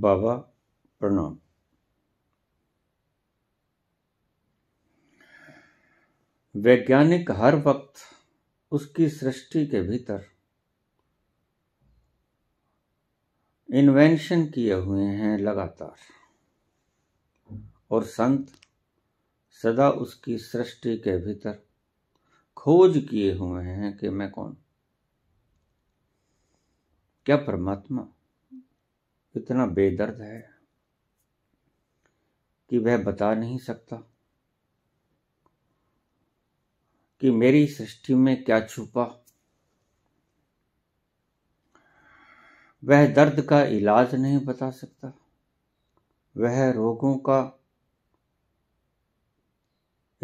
बाबा प्रणाम वैज्ञानिक हर वक्त उसकी सृष्टि के भीतर इन्वेंशन किए हुए हैं लगातार और संत सदा उसकी सृष्टि के भीतर खोज किए हुए हैं कि मैं कौन क्या परमात्मा इतना बेदर्द है कि वह बता नहीं सकता कि मेरी सृष्टि में क्या छुपा वह दर्द का इलाज नहीं बता सकता वह रोगों का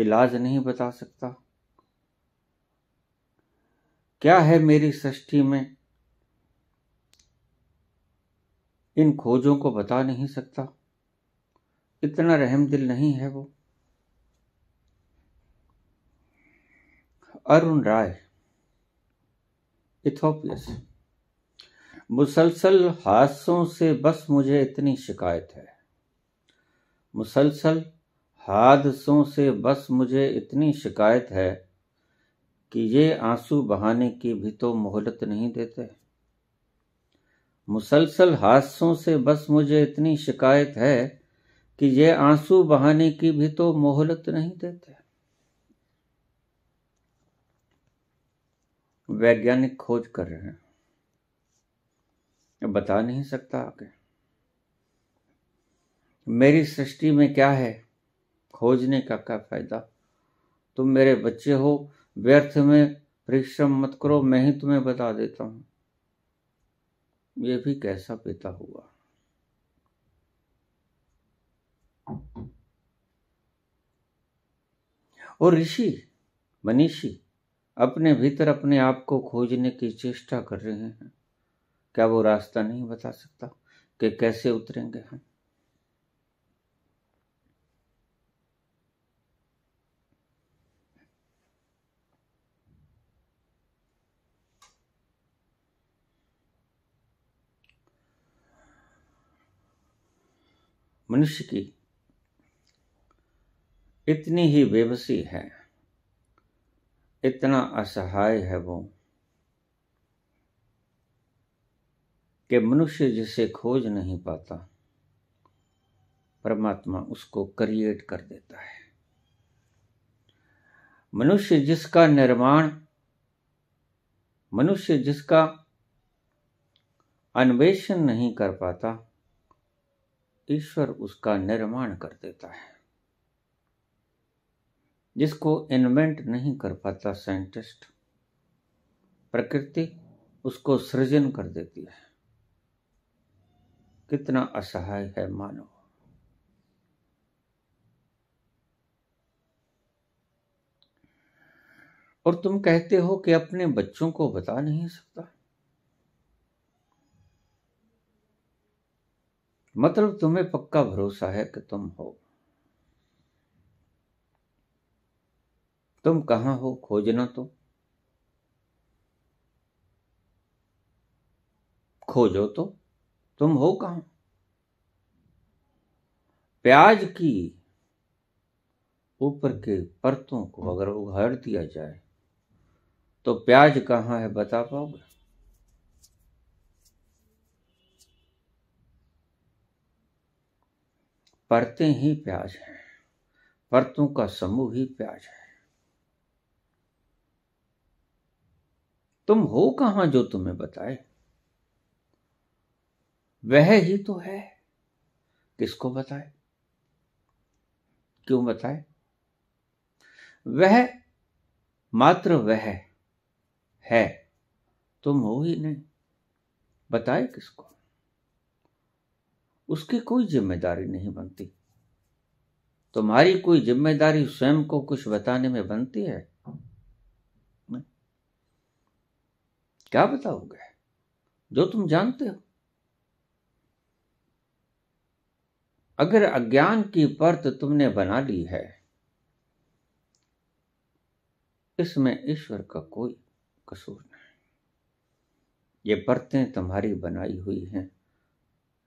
इलाज नहीं बता सकता क्या है मेरी सृष्टि में इन खोजों को बता नहीं सकता इतना रहम दिल नहीं है वो अरुण राय इथोपियस मुसलसल हादसों से बस मुझे इतनी शिकायत है मुसलसल हादसों से बस मुझे इतनी शिकायत है कि ये आंसू बहाने की भी तो मोहलत नहीं देते मुसलसल हादसों से बस मुझे इतनी शिकायत है कि ये आंसू बहाने की भी तो मोहलत नहीं देते वैज्ञानिक खोज कर रहे हैं बता नहीं सकता आगे मेरी सृष्टि में क्या है खोजने का क्या फायदा तुम मेरे बच्चे हो व्यर्थ में परिश्रम मत करो मैं ही तुम्हें बता देता हूं ये भी कैसा पिता हुआ और ऋषि मनीषी अपने भीतर अपने आप को खोजने की चेष्टा कर रहे हैं क्या वो रास्ता नहीं बता सकता कि कैसे उतरेंगे हम मनुष्य की इतनी ही बेबसी है इतना असहाय है वो कि मनुष्य जिसे खोज नहीं पाता परमात्मा उसको क्रिएट कर देता है मनुष्य जिसका निर्माण मनुष्य जिसका अन्वेषण नहीं कर पाता ईश्वर उसका निर्माण कर देता है जिसको इन्वेंट नहीं कर पाता साइंटिस्ट प्रकृति उसको सृजन कर देती है कितना असहाय है मानव और तुम कहते हो कि अपने बच्चों को बता नहीं सकता मतलब तुम्हें पक्का भरोसा है कि तुम हो तुम कहां हो खोजना तो खोजो तो तुम हो कहां प्याज की ऊपर के परतों को अगर उघाड़ दिया जाए तो प्याज कहां है बता पाओगे परतें ही प्याज हैं परतों का समूह ही प्याज है तुम हो कहां जो तुम्हें बताए वह ही तो है किसको बताए क्यों बताए वह मात्र वह है तुम हो ही नहीं बताए किसको उसकी कोई जिम्मेदारी नहीं बनती तुम्हारी कोई जिम्मेदारी स्वयं को कुछ बताने में बनती है नहीं। क्या बताओगे जो तुम जानते हो अगर अज्ञान की परत तुमने बना ली है इसमें ईश्वर का कोई कसूर नहीं ये परतें तुम्हारी बनाई हुई हैं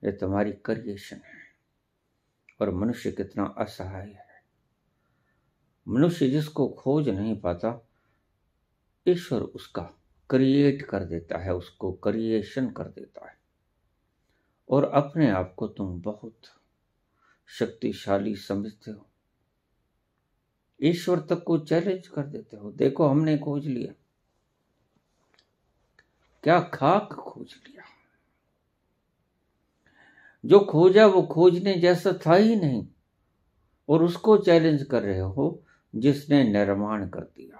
ये तुम्हारी क्रिएशन है और मनुष्य कितना असहाय है मनुष्य जिसको खोज नहीं पाता ईश्वर उसका क्रिएट कर देता है उसको क्रिएशन कर देता है और अपने आप को तुम बहुत शक्तिशाली समझते हो ईश्वर तक को चैलेंज कर देते हो देखो हमने खोज लिया क्या खाक खोज लिया जो खोजा वो खोजने जैसा था ही नहीं और उसको चैलेंज कर रहे हो जिसने निर्माण कर दिया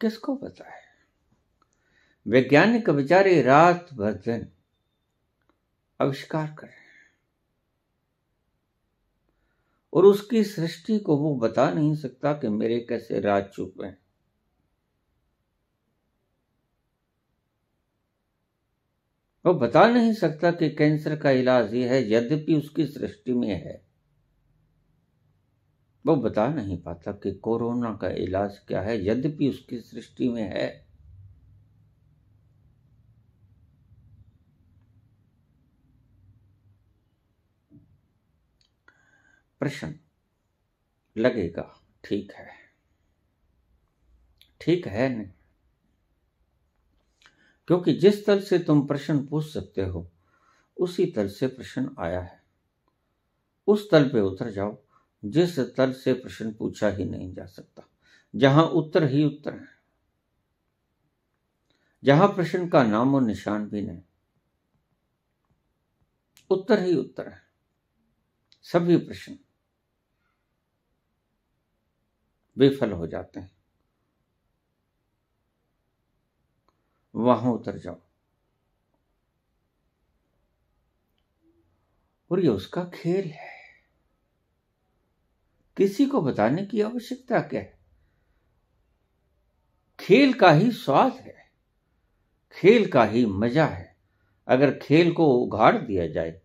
किसको पता है वैज्ञानिक बेचारे रात भर दिन आविष्कार कर रहे हैं और उसकी सृष्टि को वो बता नहीं सकता कि मेरे कैसे राज चुप हैं वो बता नहीं सकता कि कैंसर का इलाज ये है यद्यपि उसकी सृष्टि में है वो बता नहीं पाता कि कोरोना का इलाज क्या है यद्यपि उसकी सृष्टि में है प्रश्न लगेगा ठीक है ठीक है नहीं क्योंकि जिस तरह से तुम प्रश्न पूछ सकते हो उसी तरह से प्रश्न आया है उस तल पे उतर जाओ जिस तल से प्रश्न पूछा ही नहीं जा सकता जहां उत्तर ही उत्तर है जहां प्रश्न का नाम और निशान भी नहीं उत्तर ही उत्तर है सभी प्रश्न विफल हो जाते हैं वहां उतर जाओ और ये उसका खेल है किसी को बताने की आवश्यकता क्या है खेल का ही स्वाद है खेल का ही मजा है अगर खेल को उघाड़ दिया जाए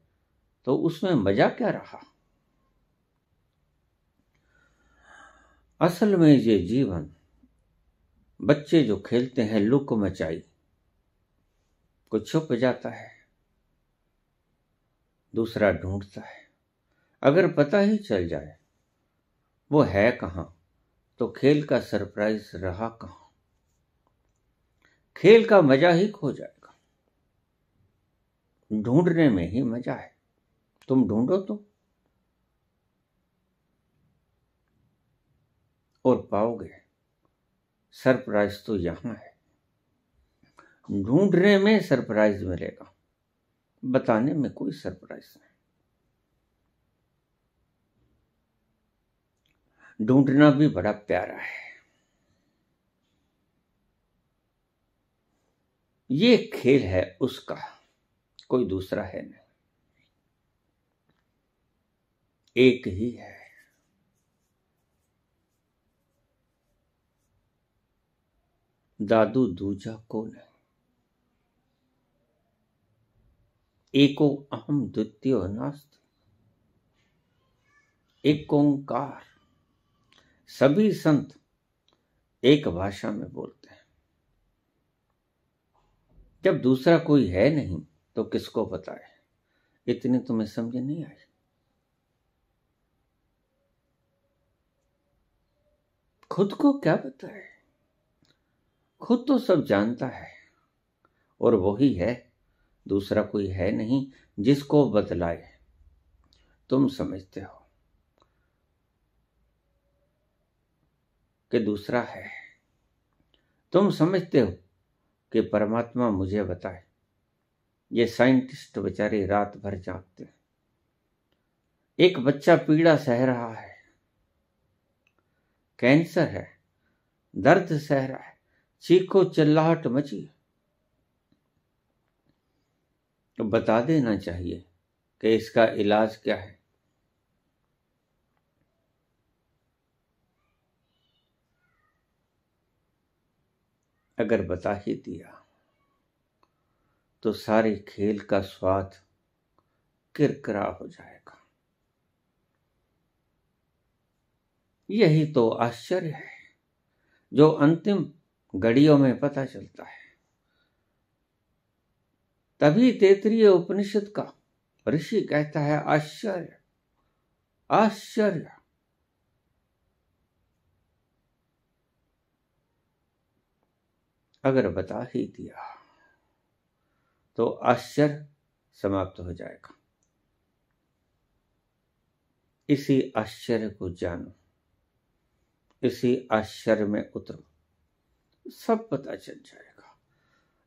तो उसमें मजा क्या रहा असल में ये जीवन बच्चे जो खेलते हैं लुक मचाई को छुप जाता है दूसरा ढूंढता है अगर पता ही चल जाए वो है कहां तो खेल का सरप्राइज रहा कहां खेल का मजा ही खो जाएगा ढूंढने में ही मजा है तुम ढूंढो तो और पाओगे सरप्राइज तो यहां है ढूंढने में सरप्राइज मिलेगा बताने में कोई सरप्राइज नहीं ढूंढना भी बड़ा प्यारा है ये खेल है उसका कोई दूसरा है नहीं एक ही है दादू दूजा कौन है एको अहम द्वितीय नास्त एक ओंकार सभी संत एक भाषा में बोलते हैं जब दूसरा कोई है नहीं तो किसको बताए इतने तुम्हें समझ नहीं आई खुद को क्या बताए खुद तो सब जानता है और वही है दूसरा कोई है नहीं जिसको बदलाए तुम समझते हो कि दूसरा है तुम समझते हो कि परमात्मा मुझे बताए ये साइंटिस्ट बेचारे रात भर जागते हैं एक बच्चा पीड़ा सह रहा है कैंसर है दर्द सह रहा है चीखो चिल्लाहट मची है तो बता देना चाहिए कि इसका इलाज क्या है अगर बता ही दिया तो सारे खेल का स्वाद किरकिरा हो जाएगा यही तो आश्चर्य है जो अंतिम घड़ियों में पता चलता है तभी तेतरीय उपनिषद का ऋषि कहता है आश्चर्य आश्चर्य अगर बता ही दिया तो आश्चर्य समाप्त हो जाएगा इसी आश्चर्य को जानो इसी आश्चर्य में उतरो सब पता चल जाएगा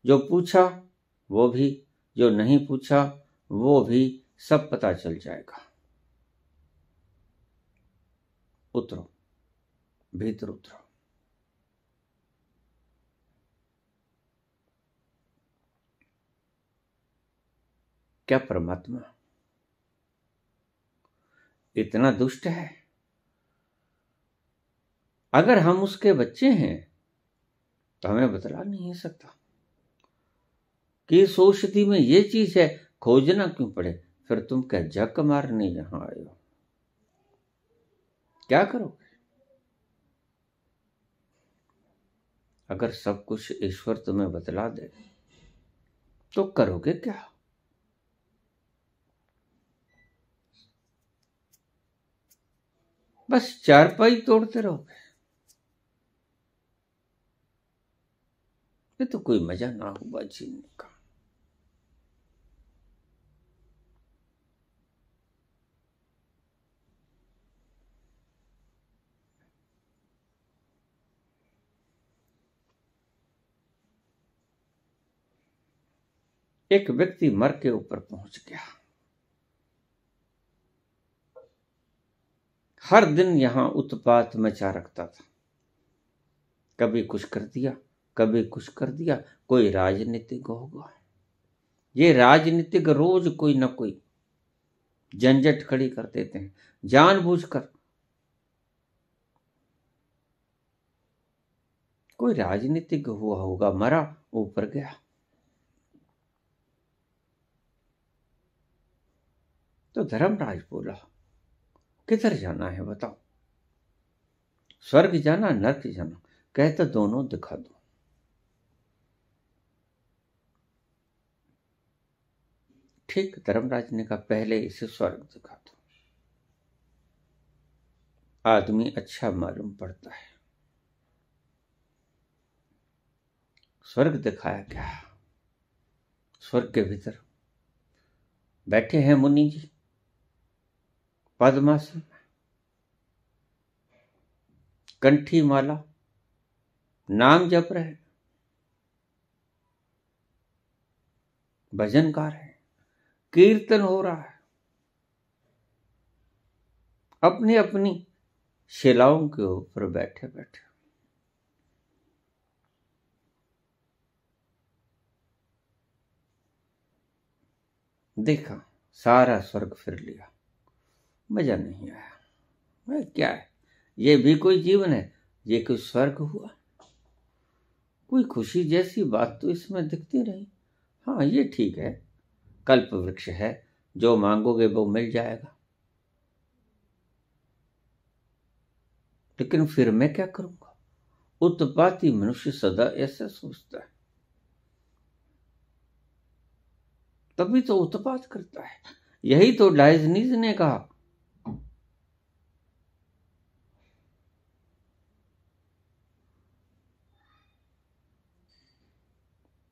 जो पूछा वो भी जो नहीं पूछा वो भी सब पता चल जाएगा उतरो भीतर उतरो क्या परमात्मा इतना दुष्ट है अगर हम उसके बच्चे हैं तो हमें बतला नहीं सकता कि सोचती में ये चीज है खोजना क्यों पड़े फिर तुम क्या जक मारने यहां आयो क्या करोगे अगर सब कुछ ईश्वर तुम्हें बतला दे तो करोगे क्या बस चारपाई तोड़ते रहोगे ये तो कोई मजा ना हुआ जीने का एक व्यक्ति मर के ऊपर पहुंच गया हर दिन यहां उत्पात मचा रखता था कभी कुछ कर दिया कभी कुछ कर दिया कोई राजनीतिक होगा ये राजनीतिक रोज कोई ना कोई झंझट खड़ी कर देते हैं जानबूझकर कोई राजनीतिक हुआ होगा मरा ऊपर गया तो धर्मराज बोला किधर जाना है बताओ स्वर्ग जाना नर्क जाना कहते तो दोनों दिखा दो ठीक धर्मराज ने कहा पहले इसे स्वर्ग दिखा दो आदमी अच्छा मालूम पड़ता है स्वर्ग दिखाया क्या स्वर्ग के भीतर बैठे हैं मुनि जी पद्मासन कंठी माला नाम जप रहे भजन गा रहे कीर्तन हो रहा है अपनी अपनी शिलाओं के ऊपर बैठे बैठे देखा सारा स्वर्ग फिर लिया मज़ा नहीं आया भाई क्या है ये भी कोई जीवन है ये कोई स्वर्ग हुआ कोई खुशी जैसी बात तो इसमें दिखती नहीं हाँ ये ठीक है कल्प वृक्ष है जो मांगोगे वो मिल जाएगा लेकिन फिर मैं क्या करूंगा उत्पाती मनुष्य सदा ऐसा सोचता है तभी तो उत्पात करता है यही तो डायजनीज ने कहा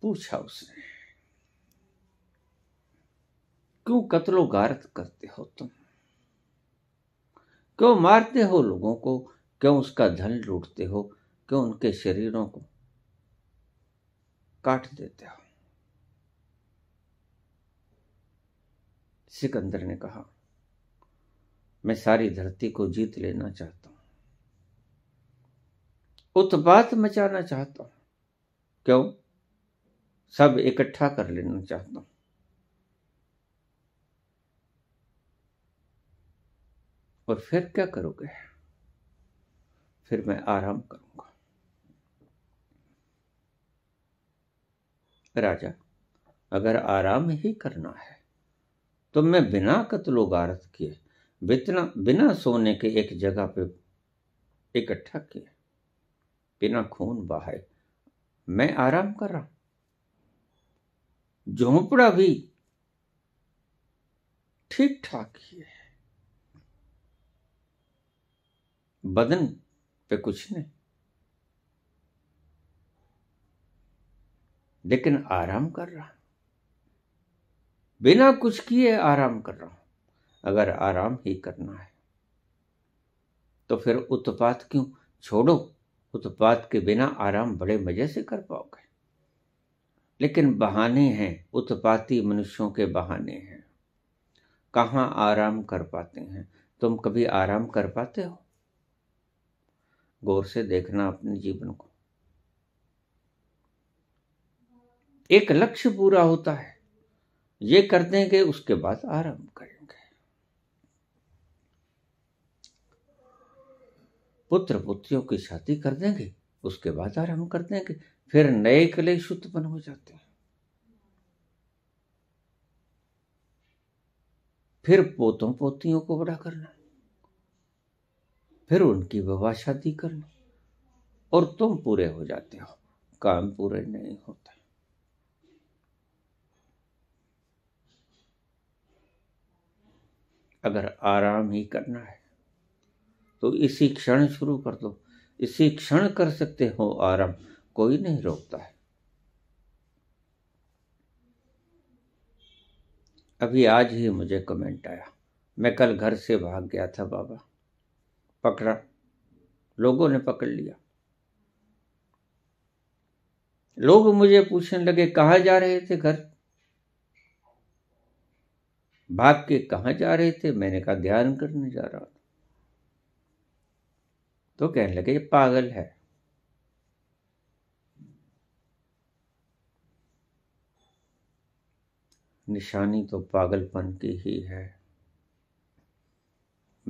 पूछा उसने क्यों कत्लो गारत करते हो तुम क्यों मारते हो लोगों को क्यों उसका धन लूटते हो क्यों उनके शरीरों को काट देते हो सिकंदर ने कहा मैं सारी धरती को जीत लेना चाहता हूं उत्पात मचाना चाहता हूं क्यों सब इकट्ठा कर लेना चाहता हूं और फिर क्या करोगे फिर मैं आराम करूंगा राजा अगर आराम ही करना है तो मैं बिना कतलो गारत किए बिना बिना सोने के एक जगह पे इकट्ठा किए बिना खून बहाए मैं आराम कर रहा हूं झोंपड़ा भी ठीक ठाक ही है बदन पे कुछ नहीं लेकिन आराम कर रहा हूं बिना कुछ किए आराम कर रहा हूं अगर आराम ही करना है तो फिर उत्पात क्यों छोड़ो उत्पात के बिना आराम बड़े मजे से कर पाओगे लेकिन बहाने हैं उत्पाती मनुष्यों के बहाने हैं कहाँ आराम कर पाते हैं तुम कभी आराम कर पाते हो गौर से देखना अपने जीवन को एक लक्ष्य पूरा होता है ये कर देंगे उसके बाद आराम करेंगे पुत्र पुत्रियों की शादी कर देंगे उसके बाद आरंभ करते हैं कि फिर नए शुद्ध बन हो जाते हैं फिर पोतों पोतियों को बड़ा करना फिर उनकी विवाह शादी करना और तुम पूरे हो जाते हो काम पूरे नहीं होते अगर आराम ही करना है तो इसी क्षण शुरू कर दो इसी क्षण कर सकते हो आरंभ कोई नहीं रोकता है अभी आज ही मुझे कमेंट आया मैं कल घर से भाग गया था बाबा पकड़ा लोगों ने पकड़ लिया लोग मुझे पूछने लगे कहा जा रहे थे घर भाग के कहा जा रहे थे मैंने कहा ध्यान करने जा रहा था तो कहने लगे ये पागल है निशानी तो पागलपन की ही है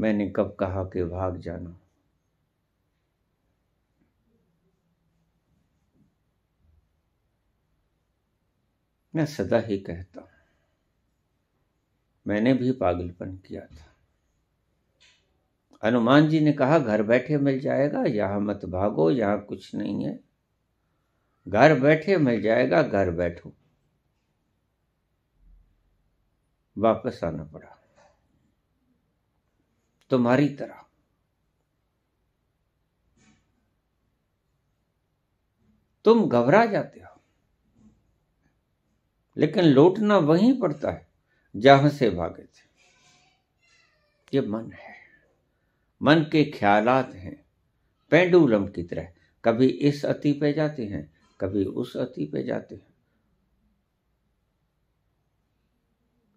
मैंने कब कहा कि भाग जाना मैं सदा ही कहता हूं मैंने भी पागलपन किया था हनुमान जी ने कहा घर बैठे मिल जाएगा यहाँ मत भागो यहाँ कुछ नहीं है घर बैठे मिल जाएगा घर बैठो वापस आना पड़ा तुम्हारी तरह तुम घबरा जाते हो लेकिन लौटना वहीं पड़ता है जहां से भागे थे ये मन है मन के ख्यालात हैं पेंडुलम की तरह कभी इस अति पे जाते हैं कभी उस अति पे जाते हैं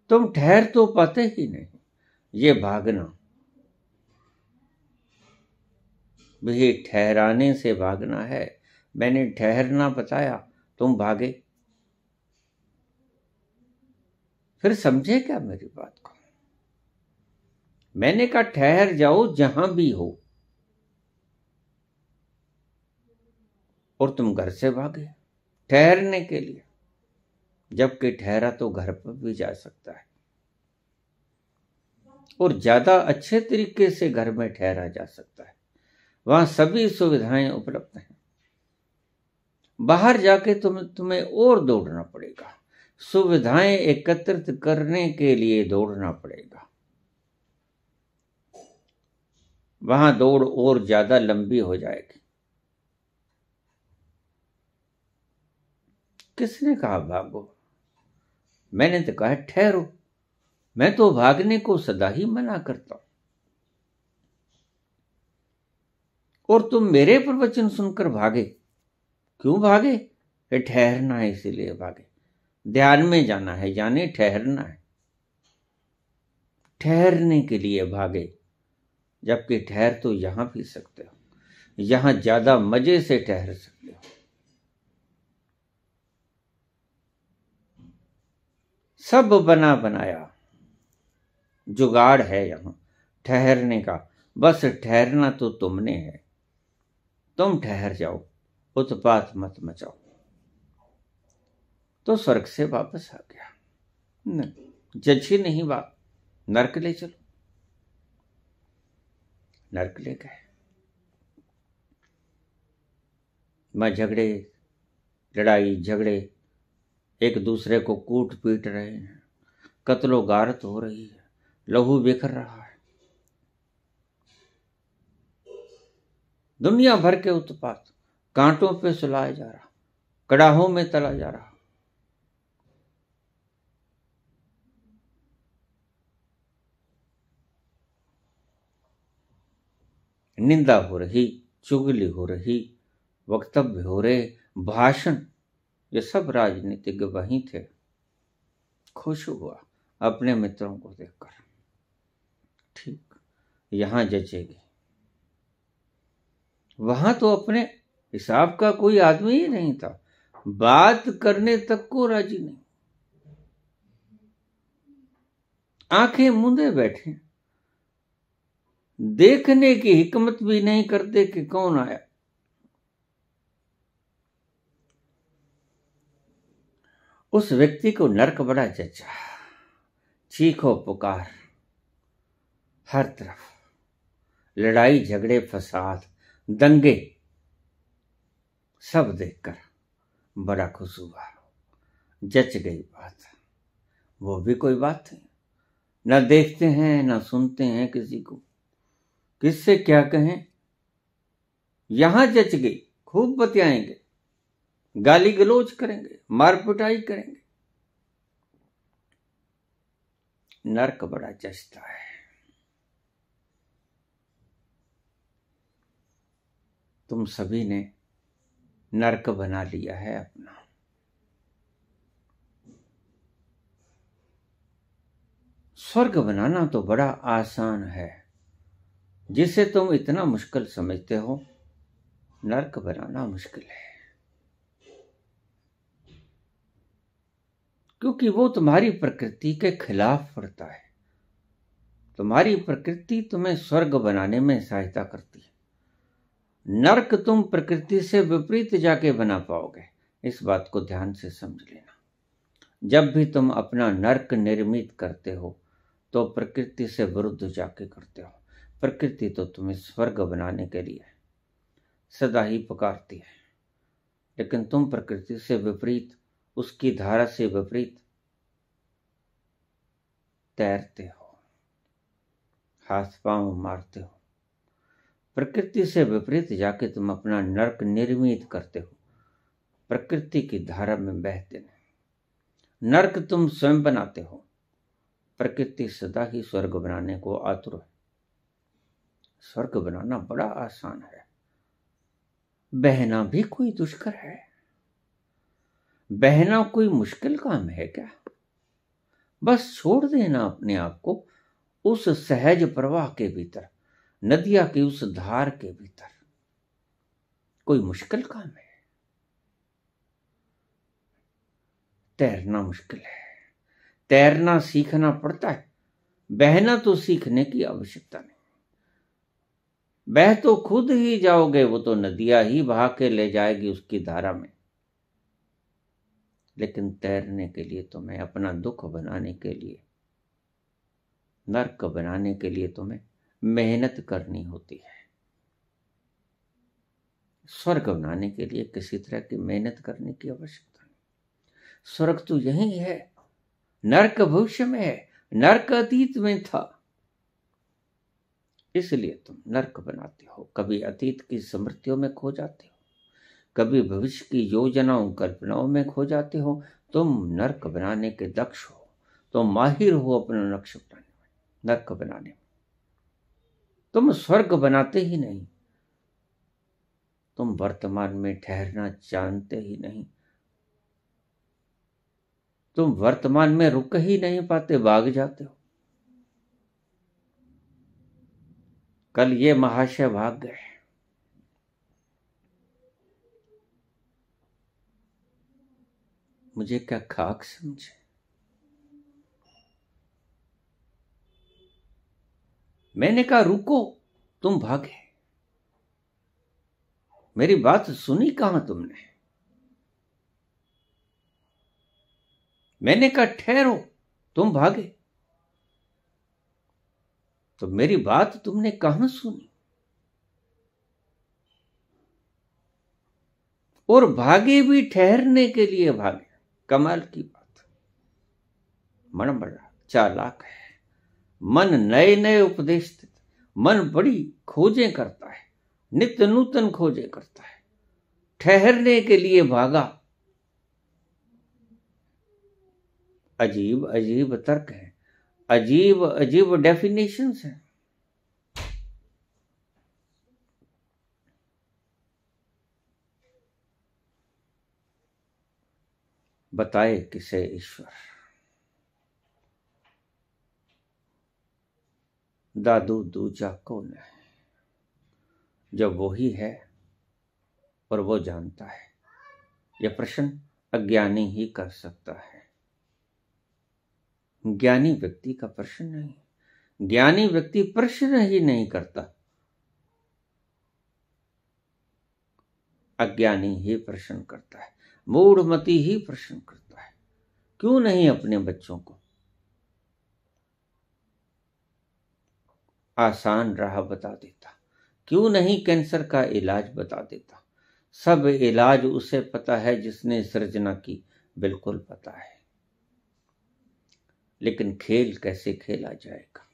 तुम ठहर तो पाते ही नहीं ये भागना भी ठहराने से भागना है मैंने ठहरना बताया तुम भागे फिर समझे क्या मेरी बात को मैंने कहा ठहर जाओ जहां भी हो और तुम घर से भागे ठहरने के लिए जबकि ठहरा तो घर पर भी जा सकता है और ज्यादा अच्छे तरीके से घर में ठहरा जा सकता है वहां सभी सुविधाएं उपलब्ध हैं बाहर जाके तुम तुम्हें और दौड़ना पड़ेगा सुविधाएं एकत्रित करने के लिए दौड़ना पड़ेगा वहां दौड़ और ज्यादा लंबी हो जाएगी किसने कहा भागो मैंने तो कहा ठहरो मैं तो भागने को सदा ही मना करता हूं और तुम मेरे प्रवचन सुनकर भागे क्यों भागे ठहरना है इसीलिए भागे ध्यान में जाना है यानी ठहरना है ठहरने के लिए भागे जबकि ठहर तो यहाँ भी सकते हो यहाँ ज़्यादा मज़े से ठहर सकते हो सब बना बनाया जुगाड़ है यहाँ ठहरने का बस ठहरना तो तुमने है तुम ठहर जाओ उत्पात मत मचाओ तो स्वर्ग से वापस आ गया जज ही नहीं बात नरक ले चलो नरक ले गए मैं झगड़े लड़ाई झगड़े एक दूसरे को कूट पीट रहे हैं कत्लो गारत हो रही है लहू बिखर रहा है दुनिया भर के उत्पात कांटों पे सुलाया जा रहा कड़ाहों में तला जा रहा निंदा हो रही चुगली हो रही वक्तव्य हो रहे भाषण ये सब राजनीतिज्ञ वहीं थे खुश हुआ अपने मित्रों को देखकर ठीक यहां जचेगी वहां तो अपने हिसाब का कोई आदमी ही नहीं था बात करने तक को राजी नहीं आंखें मुंदे बैठे देखने की हिकमत भी नहीं करते कि कौन आया उस व्यक्ति को नरक बड़ा जचा चीखो पुकार हर तरफ लड़ाई झगड़े फसाद दंगे सब देखकर बड़ा खुश हुआ जच गई बात वो भी कोई बात है ना देखते हैं ना सुनते हैं किसी को किससे क्या कहें यहां जच गई खूब बतियाएंगे गाली गलोच करेंगे मार पिटाई करेंगे नरक बड़ा जचता है तुम सभी ने नरक बना लिया है अपना स्वर्ग बनाना तो बड़ा आसान है जिसे तुम इतना मुश्किल समझते हो नर्क बनाना मुश्किल है क्योंकि वो तुम्हारी प्रकृति के खिलाफ पड़ता है तुम्हारी प्रकृति तुम्हें स्वर्ग बनाने में सहायता करती है नर्क तुम प्रकृति से विपरीत जाके बना पाओगे इस बात को ध्यान से समझ लेना जब भी तुम अपना नर्क निर्मित करते हो तो प्रकृति से विरुद्ध जाके करते हो प्रकृति तो तुम्हें स्वर्ग बनाने के लिए सदा ही पुकारती है लेकिन तुम प्रकृति से विपरीत उसकी धारा से विपरीत तैरते हो हाथ पांव मारते हो प्रकृति से विपरीत जाके तुम अपना नरक निर्मित करते हो प्रकृति की धारा में बहते नहीं नरक तुम स्वयं बनाते हो प्रकृति सदा ही स्वर्ग बनाने को आतुर है स्वर्ग बनाना बड़ा आसान है बहना भी कोई दुष्कर है बहना कोई मुश्किल काम है क्या बस छोड़ देना अपने आप को उस सहज प्रवाह के भीतर नदिया की उस धार के भीतर कोई मुश्किल काम है तैरना मुश्किल है तैरना सीखना पड़ता है बहना तो सीखने की आवश्यकता नहीं बह तो खुद ही जाओगे वो तो नदिया ही बहा के ले जाएगी उसकी धारा में लेकिन तैरने के लिए तुम्हें तो अपना दुख बनाने के लिए नर्क बनाने के लिए तुम्हें तो मेहनत करनी होती है स्वर्ग बनाने के लिए किसी तरह की मेहनत करने की आवश्यकता नहीं स्वर्ग तो यही है नर्क भविष्य में है नर्क अतीत में था इसलिए तुम नरक बनाते हो कभी अतीत की स्मृतियों में खो जाते हो कभी भविष्य की योजनाओं कल्पनाओं में खो जाते हो तुम नरक बनाने के दक्ष हो तुम माहिर हो अपना नक्श बनाने में नरक बनाने में तुम स्वर्ग बनाते ही नहीं तुम वर्तमान में ठहरना जानते ही नहीं तुम वर्तमान में रुक ही नहीं पाते भाग जाते हो कल ये महाशय भाग गए मुझे क्या खाक समझे मैंने कहा रुको तुम भागे मेरी बात सुनी कहां तुमने मैंने कहा ठहरो तुम भागे तो मेरी बात तुमने कहां सुनी और भागे भी ठहरने के लिए भागे कमाल की बात मन बड़ा चालाक है मन नए नए उपदेश मन बड़ी खोजें करता है नित्य नूतन खोजें करता है ठहरने के लिए भागा अजीब अजीब तर्क है अजीब अजीब डेफिनेशन है बताए किसे ईश्वर दादू दूजा कौन है जब वो ही है और वो जानता है यह प्रश्न अज्ञानी ही कर सकता है ज्ञानी व्यक्ति का प्रश्न नहीं ज्ञानी व्यक्ति प्रश्न ही नहीं करता अज्ञानी ही प्रश्न करता है मूढ़मती ही प्रश्न करता है क्यों नहीं अपने बच्चों को आसान राह बता देता क्यों नहीं कैंसर का इलाज बता देता सब इलाज उसे पता है जिसने सृजना की बिल्कुल पता है लेकिन खेल कैसे खेला जाएगा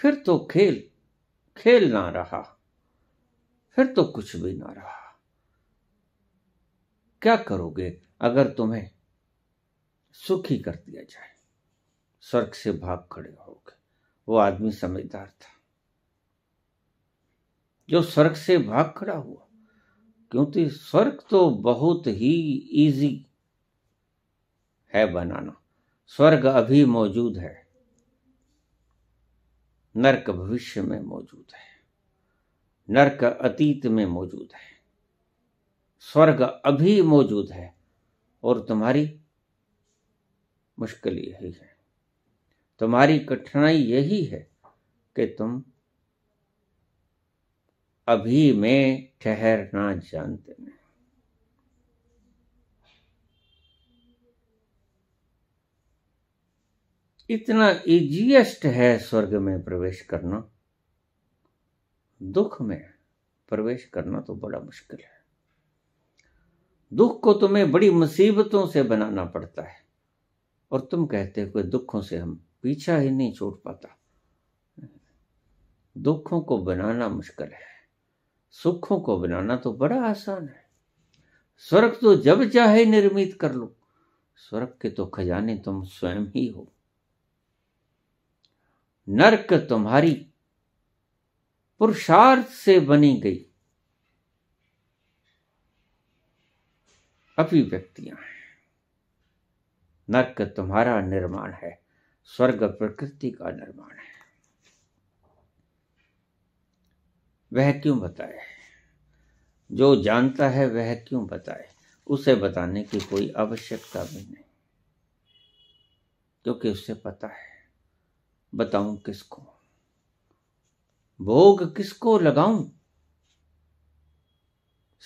फिर तो खेल खेल ना रहा फिर तो कुछ भी ना रहा क्या करोगे अगर तुम्हें सुखी कर दिया जाए स्वर्ग से भाग खड़े होगे वो आदमी समझदार था जो स्वर्ग से भाग खड़ा हुआ क्योंकि स्वर्ग तो बहुत ही इजी है बनाना स्वर्ग अभी मौजूद है नरक भविष्य में मौजूद है नरक अतीत में मौजूद है स्वर्ग अभी मौजूद है और तुम्हारी मुश्किल यही है तुम्हारी कठिनाई यही है कि तुम अभी में ठहरना जानते नहीं इतना इजीएस्ट है स्वर्ग में प्रवेश करना दुख में प्रवेश करना तो बड़ा मुश्किल है दुख को तुम्हें बड़ी मुसीबतों से बनाना पड़ता है और तुम कहते हो दुखों से हम पीछा ही नहीं छोड़ पाता दुखों को बनाना मुश्किल है सुखों को बनाना तो बड़ा आसान है स्वर्ग तो जब चाहे निर्मित कर लो स्वर्ग के तो खजाने तुम स्वयं ही हो नरक तुम्हारी पुरुषार्थ से बनी गई अभिव्यक्तियां हैं नरक तुम्हारा निर्माण है स्वर्ग प्रकृति का निर्माण है वह क्यों बताए जो जानता है वह क्यों बताए उसे बताने की कोई आवश्यकता भी नहीं क्योंकि उसे पता है बताऊं किसको भोग किसको लगाऊं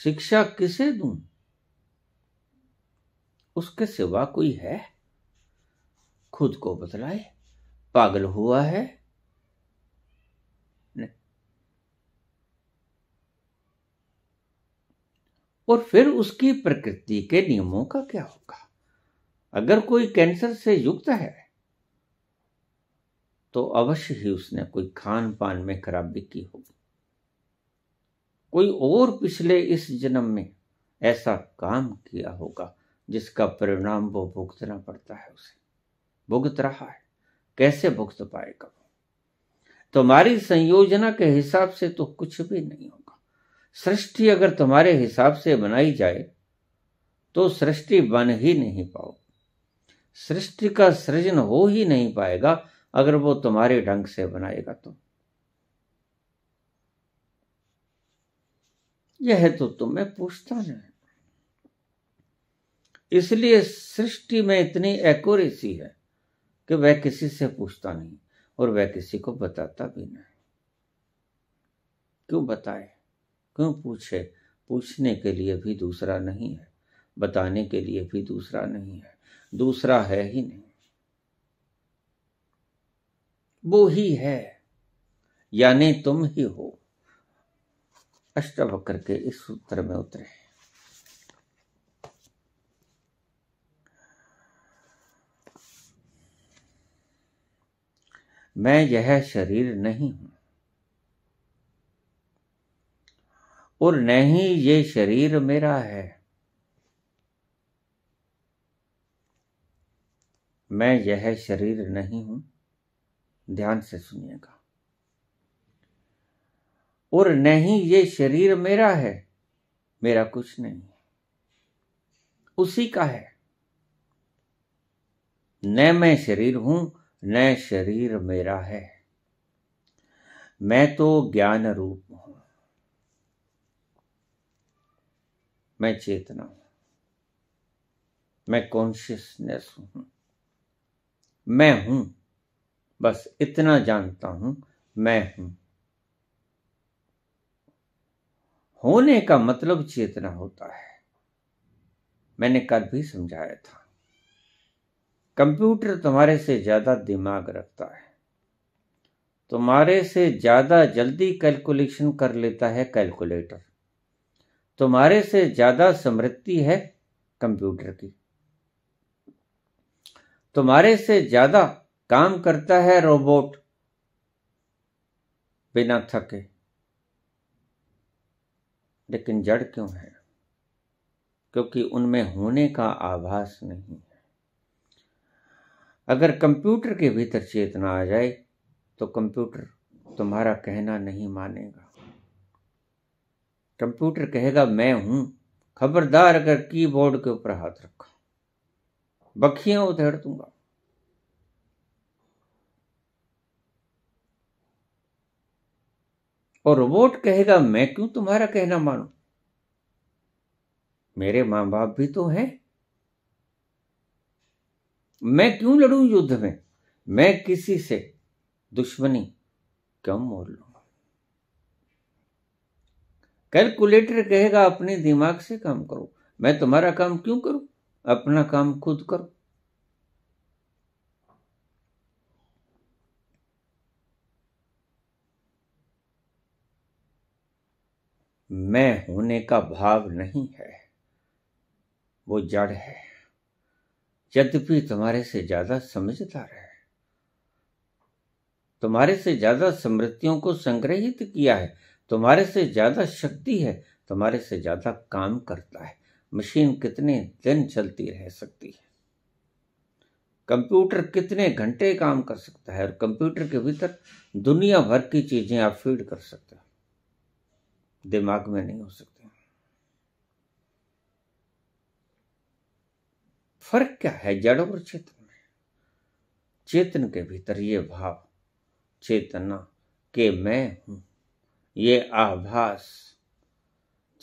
शिक्षा किसे दूं उसके सिवा कोई है खुद को बतलाए पागल हुआ है और फिर उसकी प्रकृति के नियमों का क्या होगा अगर कोई कैंसर से युक्त है तो अवश्य ही उसने कोई खान पान में खराबी की होगी कोई और पिछले इस जन्म में ऐसा काम किया होगा जिसका परिणाम वो भुगतना पड़ता है उसे भुगत रहा है कैसे भुगत पाएगा वो तुम्हारी संयोजना के हिसाब से तो कुछ भी नहीं होगा सृष्टि अगर तुम्हारे हिसाब से बनाई जाए तो सृष्टि बन ही नहीं पाओ सृष्टि का सृजन हो ही नहीं पाएगा अगर वो तुम्हारे ढंग से बनाएगा तो यह तो तुम्हें पूछता नहीं इसलिए सृष्टि में इतनी एक्यूरेसी है कि वह किसी से पूछता नहीं और वह किसी को बताता भी नहीं क्यों बताए क्यों पूछे पूछने के लिए भी दूसरा नहीं है बताने के लिए भी दूसरा नहीं है दूसरा है ही नहीं वो ही है यानी तुम ही हो अष्टवक्र के इस सूत्र में उतरे मैं यह शरीर नहीं हूं और नहीं ये शरीर मेरा है मैं यह शरीर नहीं हूं ध्यान से सुनिएगा और नहीं ये शरीर मेरा है मेरा कुछ नहीं उसी का है न मैं शरीर हूं न शरीर मेरा है मैं तो ज्ञान रूप हूं मैं चेतना हूं मैं कॉन्शियसनेस हूं मैं हूं बस इतना जानता हूं मैं हूं होने का मतलब चेतना होता है मैंने कल भी समझाया था कंप्यूटर तुम्हारे से ज्यादा दिमाग रखता है तुम्हारे से ज्यादा जल्दी कैलकुलेशन कर लेता है कैलकुलेटर तुम्हारे से ज्यादा समृद्धि है कंप्यूटर की तुम्हारे से ज्यादा काम करता है रोबोट बिना थके लेकिन जड़ क्यों है क्योंकि उनमें होने का आभास नहीं है अगर कंप्यूटर के भीतर चेतना आ जाए तो कंप्यूटर तुम्हारा कहना नहीं मानेगा कंप्यूटर कहेगा मैं हूं खबरदार अगर कीबोर्ड के ऊपर हाथ रखा बखियां उधेड़ दूंगा और रोबोट कहेगा मैं क्यों तुम्हारा कहना मानू मेरे मां बाप भी तो हैं मैं क्यों लड़ू युद्ध में मैं किसी से दुश्मनी क्यों मोल लू कैलकुलेटर कहेगा अपने दिमाग से काम करो मैं तुम्हारा काम क्यों करूं अपना काम खुद करूं मैं होने का भाव नहीं है वो जड़ है यद्यपि तुम्हारे से ज्यादा समझदार है तुम्हारे से ज्यादा समृद्धियों को संग्रहित किया है तुम्हारे से ज्यादा शक्ति है तुम्हारे से ज्यादा काम करता है मशीन कितने दिन चलती रह सकती है कंप्यूटर कितने घंटे काम कर सकता है और कंप्यूटर के भीतर दुनिया भर की चीजें आप फीड कर सकते हो दिमाग में नहीं हो सकते फर्क क्या है जड़ और चेतन में चेतन के भीतर ये भाव चेतना के मैं हूं ये आभास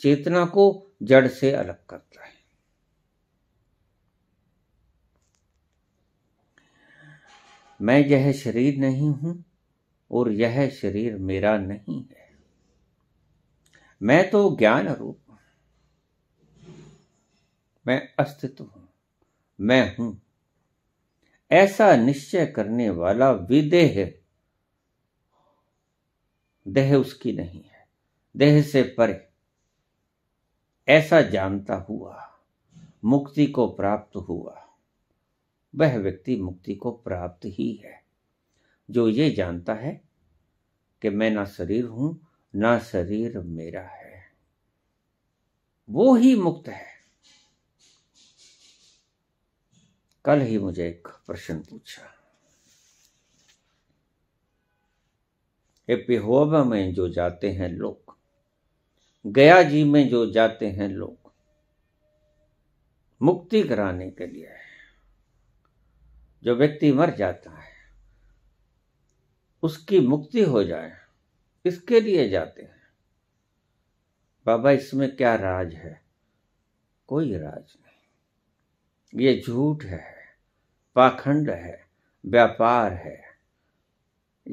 चेतना को जड़ से अलग करता है मैं यह शरीर नहीं हूं और यह शरीर मेरा नहीं है मैं तो ज्ञान रूप मैं अस्तित्व हूं मैं हूं ऐसा निश्चय करने वाला विदेह देह उसकी नहीं है देह से परे ऐसा जानता हुआ मुक्ति को प्राप्त हुआ वह व्यक्ति मुक्ति को प्राप्त ही है जो ये जानता है कि मैं ना शरीर हूं ना शरीर मेरा है वो ही मुक्त है कल ही मुझे एक प्रश्न पूछा पिहोबा में जो जाते हैं लोग गया जी में जो जाते हैं लोग मुक्ति कराने के लिए जो व्यक्ति मर जाता है उसकी मुक्ति हो जाए किसके लिए जाते हैं बाबा इसमें क्या राज है कोई राज नहीं ये झूठ है पाखंड है व्यापार है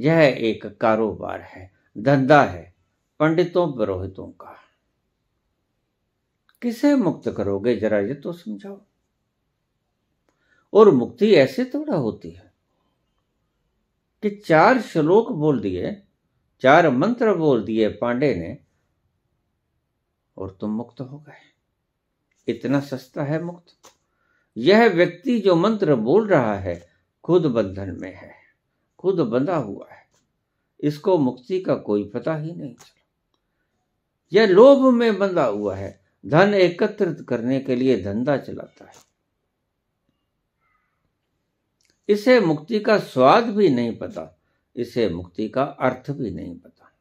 यह एक कारोबार है धंधा है पंडितों पुरोहितों का किसे मुक्त करोगे जरा ये तो समझाओ और मुक्ति ऐसे थोड़ा होती है कि चार श्लोक बोल दिए चार मंत्र बोल दिए पांडे ने और तुम मुक्त हो गए इतना सस्ता है मुक्त यह व्यक्ति जो मंत्र बोल रहा है खुद बंधन में है खुद बंधा हुआ है इसको मुक्ति का कोई पता ही नहीं चला यह लोभ में बंधा हुआ है धन एकत्रित करने के लिए धंधा चलाता है इसे मुक्ति का स्वाद भी नहीं पता इसे मुक्ति का अर्थ भी नहीं पता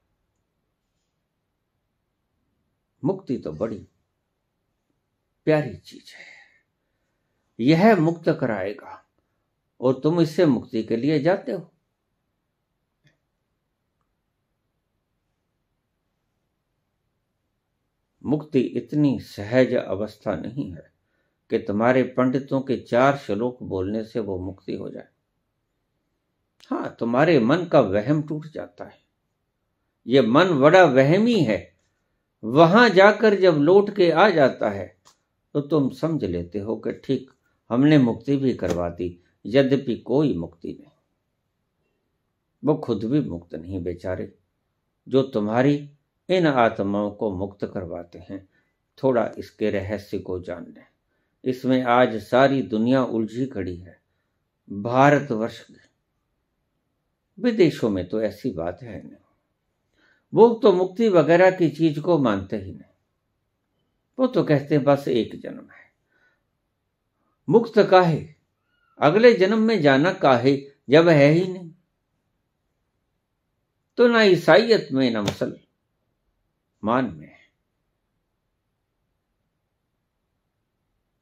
मुक्ति तो बड़ी प्यारी चीज है यह मुक्त कराएगा और तुम इससे मुक्ति के लिए जाते हो मुक्ति इतनी सहज अवस्था नहीं है कि तुम्हारे पंडितों के चार श्लोक बोलने से वो मुक्ति हो जाए हाँ तुम्हारे मन का वहम टूट जाता है ये मन बड़ा वहमी है वहां जाकर जब लौट के आ जाता है तो तुम समझ लेते हो कि ठीक हमने मुक्ति भी करवा दी यद्यपि कोई मुक्ति नहीं वो खुद भी मुक्त नहीं बेचारे जो तुम्हारी इन आत्माओं को मुक्त करवाते हैं थोड़ा इसके रहस्य को जान लें इसमें आज सारी दुनिया उलझी खड़ी है भारतवर्ष की विदेशों में तो ऐसी बात है नहीं वो तो मुक्ति वगैरह की चीज को मानते ही नहीं वो तो कहते हैं बस एक जन्म है मुक्त काहे अगले जन्म में जाना काहे जब है ही नहीं तो ना ईसाइत में ना मान में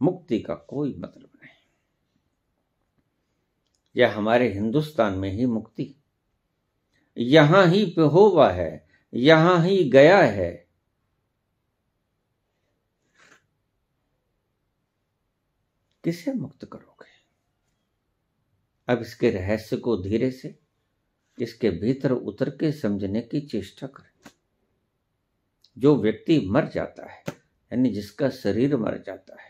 मुक्ति का कोई मतलब नहीं यह हमारे हिंदुस्तान में ही मुक्ति यहां ही यहोवा है यहां ही गया है किसे मुक्त करोगे अब इसके रहस्य को धीरे से इसके भीतर उतर के समझने की चेष्टा करें जो व्यक्ति मर जाता है यानी जिसका शरीर मर जाता है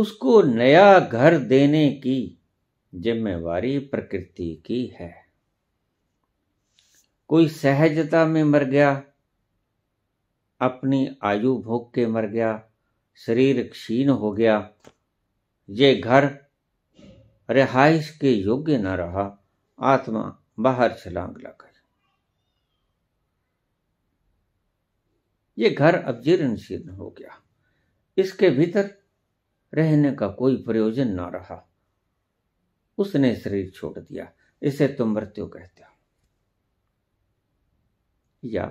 उसको नया घर देने की जिम्मेवारी प्रकृति की है कोई सहजता में मर गया अपनी आयु भोग के मर गया शरीर क्षीण हो गया ये घर रिहाइश के योग्य न रहा आत्मा बाहर छलांग लग गई ये घर अब जीर्ण शीर्ण हो गया इसके भीतर रहने का कोई प्रयोजन न रहा उसने शरीर छोड़ दिया इसे तुम मृत्यु कहते हो या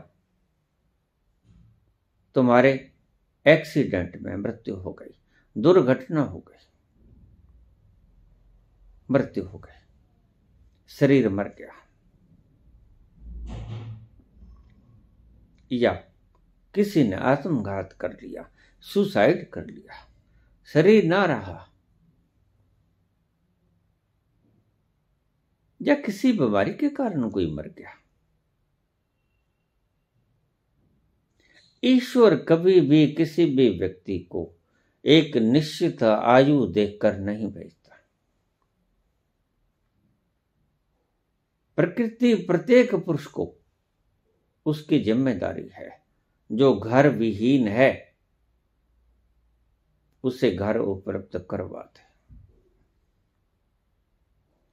तुम्हारे एक्सीडेंट में मृत्यु हो गई दुर्घटना हो गई मृत्यु हो गई शरीर मर गया या किसी ने आत्मघात कर लिया सुसाइड कर लिया शरीर ना रहा या किसी बीमारी के कारण कोई मर गया ईश्वर कभी भी किसी भी व्यक्ति को एक निश्चित आयु देखकर नहीं भेजता प्रकृति प्रत्येक पुरुष को उसकी जिम्मेदारी है जो घर विहीन है उसे घर उपलब्ध करवाते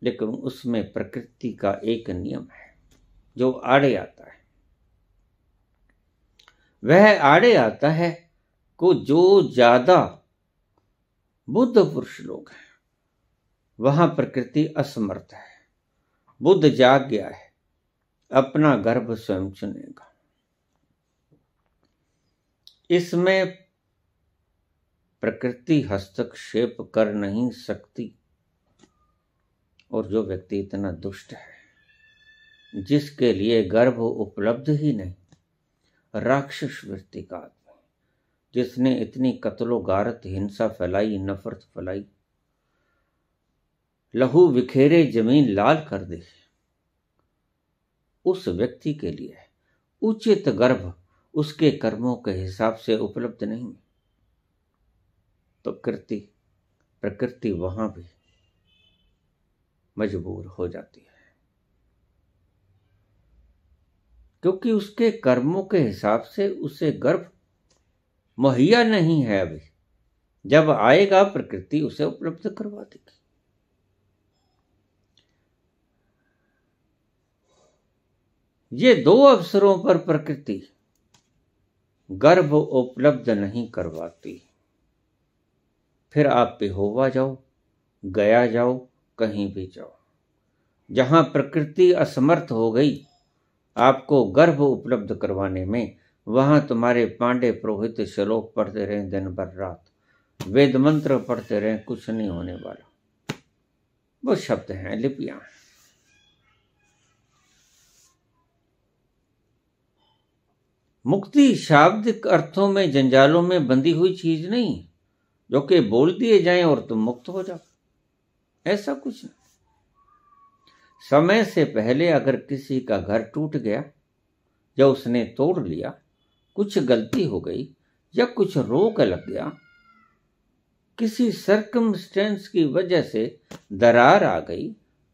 लेकिन उसमें प्रकृति का एक नियम है जो आड़े आता है वह आड़े आता है को जो ज्यादा बुद्ध पुरुष लोग हैं वहां प्रकृति असमर्थ है बुद्ध जाग गया है अपना गर्भ स्वयं चुनेगा इसमें प्रकृति हस्तक्षेप कर नहीं सकती और जो व्यक्ति इतना दुष्ट है जिसके लिए गर्भ उपलब्ध ही नहीं राक्षस वृत्ति का आदमी जिसने इतनी कतलो गारत हिंसा फैलाई नफरत फैलाई लहू विखेरे जमीन लाल कर दे उस व्यक्ति के लिए उचित गर्भ उसके कर्मों के हिसाब से उपलब्ध नहीं तो कृति प्रकृति वहां भी मजबूर हो जाती है क्योंकि उसके कर्मों के हिसाब से उसे गर्भ मुहैया नहीं है अभी जब आएगा प्रकृति उसे उपलब्ध करवा देगी ये दो अवसरों पर प्रकृति गर्भ उपलब्ध नहीं करवाती फिर आप होवा जाओ गया जाओ कहीं भी जाओ जहाँ प्रकृति असमर्थ हो गई आपको गर्भ उपलब्ध करवाने में वहाँ तुम्हारे पांडे पुरोहित श्लोक पढ़ते रहें दिन भर रात वेद मंत्र पढ़ते रहें कुछ नहीं होने वाला वो शब्द हैं लिपियाँ हैं मुक्ति शाब्दिक अर्थों में जंजालों में बंधी हुई चीज नहीं जो कि बोल दिए जाएं और तुम मुक्त हो जाओ ऐसा कुछ नहीं समय से पहले अगर किसी का घर टूट गया या उसने तोड़ लिया कुछ गलती हो गई या कुछ रोक लग गया किसी सर्कमस्टेंस की वजह से दरार आ गई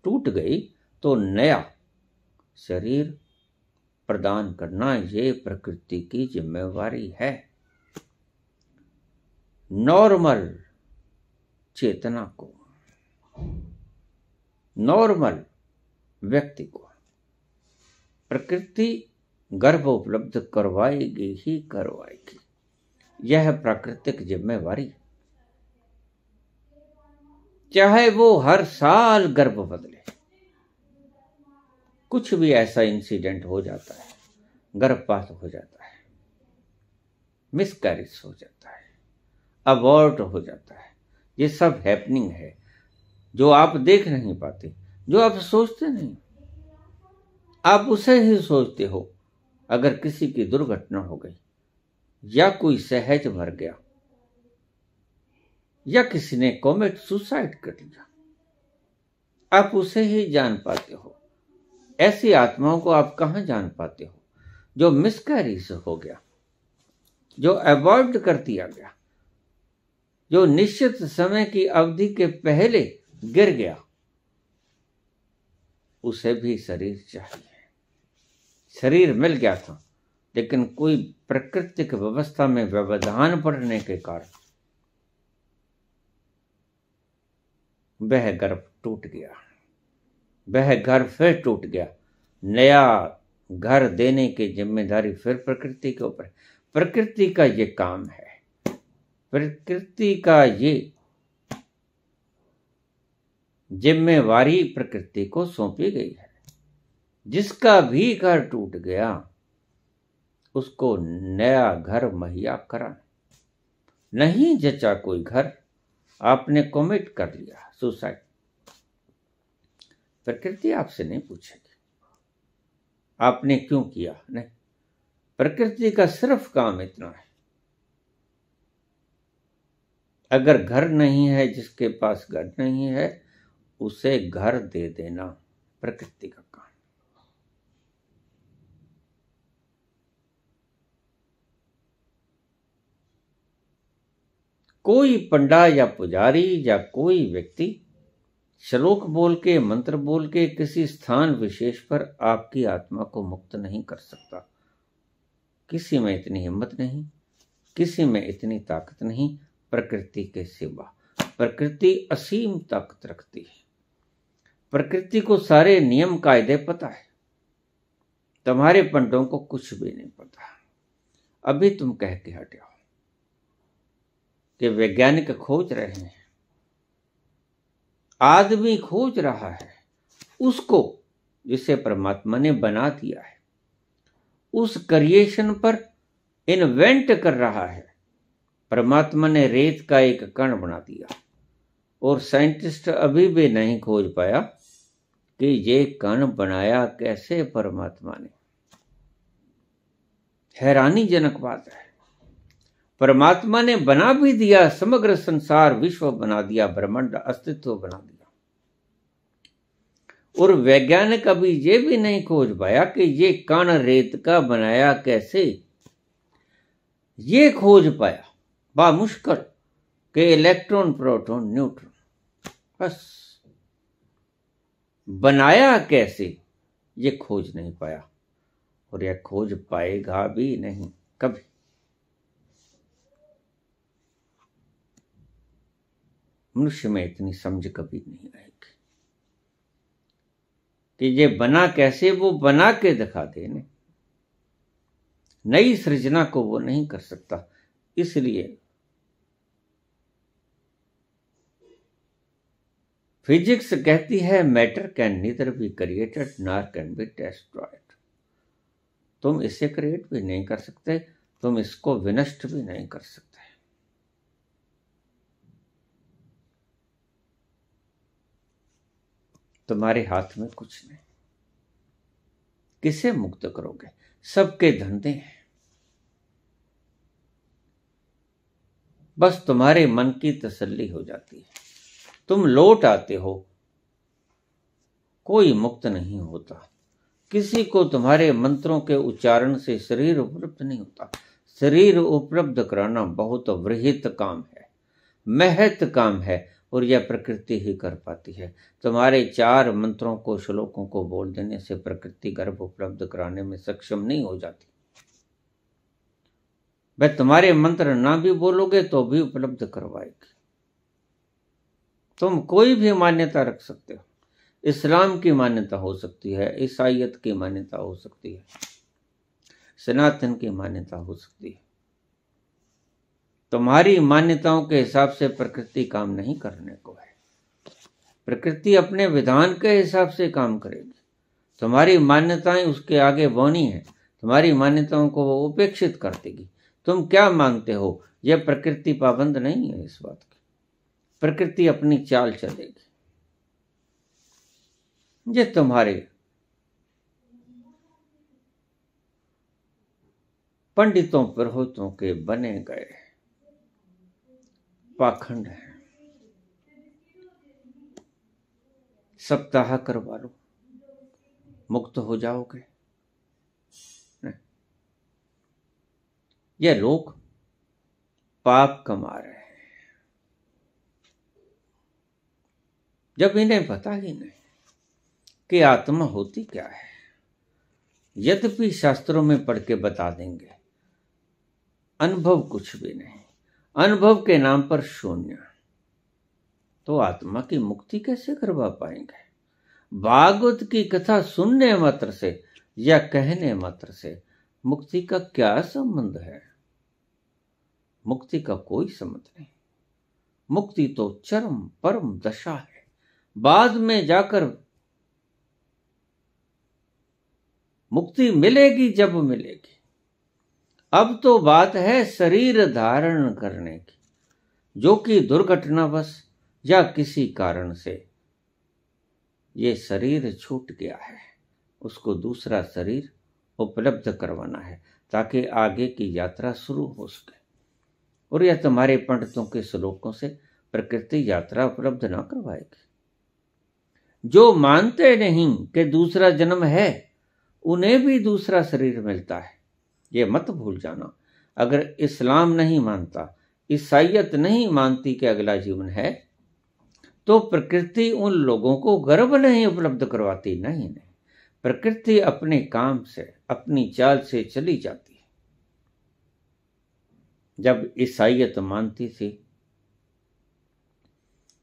टूट गई तो नया शरीर प्रदान करना ये प्रकृति की जिम्मेवारी है नॉर्मल चेतना को नॉर्मल व्यक्ति को प्रकृति गर्भ उपलब्ध करवाएगी ही करवाएगी यह प्राकृतिक जिम्मेवारी चाहे वो हर साल गर्भ बदले कुछ भी ऐसा इंसिडेंट हो जाता है गर्भपात हो जाता है मिसकैरेज हो जाता है अबॉर्ट हो जाता है ये सब हैपनिंग है जो आप देख नहीं पाते जो आप सोचते नहीं आप उसे ही सोचते हो अगर किसी की दुर्घटना हो गई या कोई सहज मर गया या किसी ने कॉमेट सुसाइड कर लिया आप उसे ही जान पाते हो ऐसी आत्माओं को आप कहां जान पाते हो जो से हो गया जो अवॉइड कर दिया गया जो निश्चित समय की अवधि के पहले गिर गया उसे भी शरीर चाहिए शरीर मिल गया था लेकिन कोई प्राकृतिक व्यवस्था में व्यवधान पड़ने के कारण वह गर्भ टूट गया वह घर फिर टूट गया नया घर देने की जिम्मेदारी फिर प्रकृति के ऊपर प्रकृति का ये काम है प्रकृति का ये जिम्मेवारी प्रकृति को सौंपी गई है जिसका भी घर टूट गया उसको नया घर मुहैया कराना नहीं जचा कोई घर आपने कमिट कर लिया सुसाइड प्रकृति आपसे नहीं पूछेगी आपने क्यों किया नहीं प्रकृति का सिर्फ काम इतना है अगर घर नहीं है जिसके पास घर नहीं है उसे घर दे देना प्रकृति का काम कोई पंडा या पुजारी या कोई व्यक्ति श्लोक बोल के मंत्र बोल के किसी स्थान विशेष पर आपकी आत्मा को मुक्त नहीं कर सकता किसी में इतनी हिम्मत नहीं किसी में इतनी ताकत नहीं प्रकृति के सिवा प्रकृति असीम ताकत रखती है प्रकृति को सारे नियम कायदे पता है तुम्हारे पंडों को कुछ भी नहीं पता अभी तुम कह के जाओ कि वैज्ञानिक खोज रहे हैं आदमी खोज रहा है उसको जिसे परमात्मा ने बना दिया है उस क्रिएशन पर इन्वेंट कर रहा है परमात्मा ने रेत का एक कण बना दिया और साइंटिस्ट अभी भी नहीं खोज पाया कि ये कण बनाया कैसे परमात्मा ने हैरानीजनक बात है परमात्मा ने बना भी दिया समग्र संसार विश्व बना दिया ब्रह्मांड अस्तित्व बना दिया और वैज्ञानिक अभी ये भी नहीं खोज पाया कि ये कण रेत का बनाया कैसे ये खोज पाया मुश्किल के इलेक्ट्रॉन प्रोटॉन न्यूट्रॉन बस बनाया कैसे ये खोज नहीं पाया और यह खोज पाएगा भी नहीं कभी मनुष्य में इतनी समझ कभी नहीं आएगी कि ये बना कैसे वो बना के दिखा देने नई सृजना को वो नहीं कर सकता इसलिए फिजिक्स कहती है matter can neither be created nor can be destroyed तुम इसे क्रिएट भी नहीं कर सकते तुम इसको विनष्ट भी नहीं कर सकते तुम्हारे हाथ में कुछ नहीं किसे मुक्त करोगे सबके धंधे हैं बस तुम्हारे मन की तसल्ली हो जाती है तुम लौट आते हो कोई मुक्त नहीं होता किसी को तुम्हारे मंत्रों के उच्चारण से शरीर उपलब्ध नहीं होता शरीर उपलब्ध कराना बहुत वृहित काम है महत काम है और यह प्रकृति ही कर पाती है तुम्हारे चार मंत्रों को श्लोकों को बोल देने से प्रकृति गर्भ उपलब्ध कराने में सक्षम नहीं हो जाती वह तुम्हारे मंत्र ना भी बोलोगे तो भी उपलब्ध करवाएगी तुम कोई भी मान्यता रख सकते हो इस्लाम की मान्यता हो सकती है ईसाइत की मान्यता हो सकती है सनातन की मान्यता हो सकती है तुम्हारी मान्यताओं के हिसाब से प्रकृति काम नहीं करने को है प्रकृति अपने विधान के हिसाब से काम करेगी तुम्हारी मान्यताएं उसके आगे बौनी है तुम्हारी मान्यताओं को वो उपेक्षित कर देगी तुम क्या मांगते हो यह प्रकृति पाबंद नहीं है इस बात प्रकृति अपनी चाल चलेगी ये तुम्हारे पंडितों प्रहोतों के बने गए पाखंड हैं सप्ताह करवा लो मुक्त हो जाओगे ये लोग पाप कमा रहे हैं जब इन्हें पता ही नहीं कि आत्मा होती क्या है यद्यपि शास्त्रों में पढ़ के बता देंगे अनुभव कुछ भी नहीं अनुभव के नाम पर शून्य तो आत्मा की मुक्ति कैसे करवा पाएंगे भागवत की कथा सुनने मात्र से या कहने मात्र से मुक्ति का क्या संबंध है मुक्ति का कोई संबंध नहीं मुक्ति तो चरम परम दशा है बाद में जाकर मुक्ति मिलेगी जब मिलेगी अब तो बात है शरीर धारण करने की जो कि दुर्घटनावश या किसी कारण से ये शरीर छूट गया है उसको दूसरा शरीर उपलब्ध करवाना है ताकि आगे की यात्रा शुरू हो सके और यह तुम्हारे पंडितों के श्लोकों से प्रकृति यात्रा उपलब्ध ना करवाएगी जो मानते नहीं कि दूसरा जन्म है उन्हें भी दूसरा शरीर मिलता है ये मत भूल जाना अगर इस्लाम नहीं मानता ईसाइत नहीं मानती कि अगला जीवन है तो प्रकृति उन लोगों को गर्व नहीं उपलब्ध करवाती नहीं नहीं प्रकृति अपने काम से अपनी चाल से चली जाती है जब ईसाइत मानती थी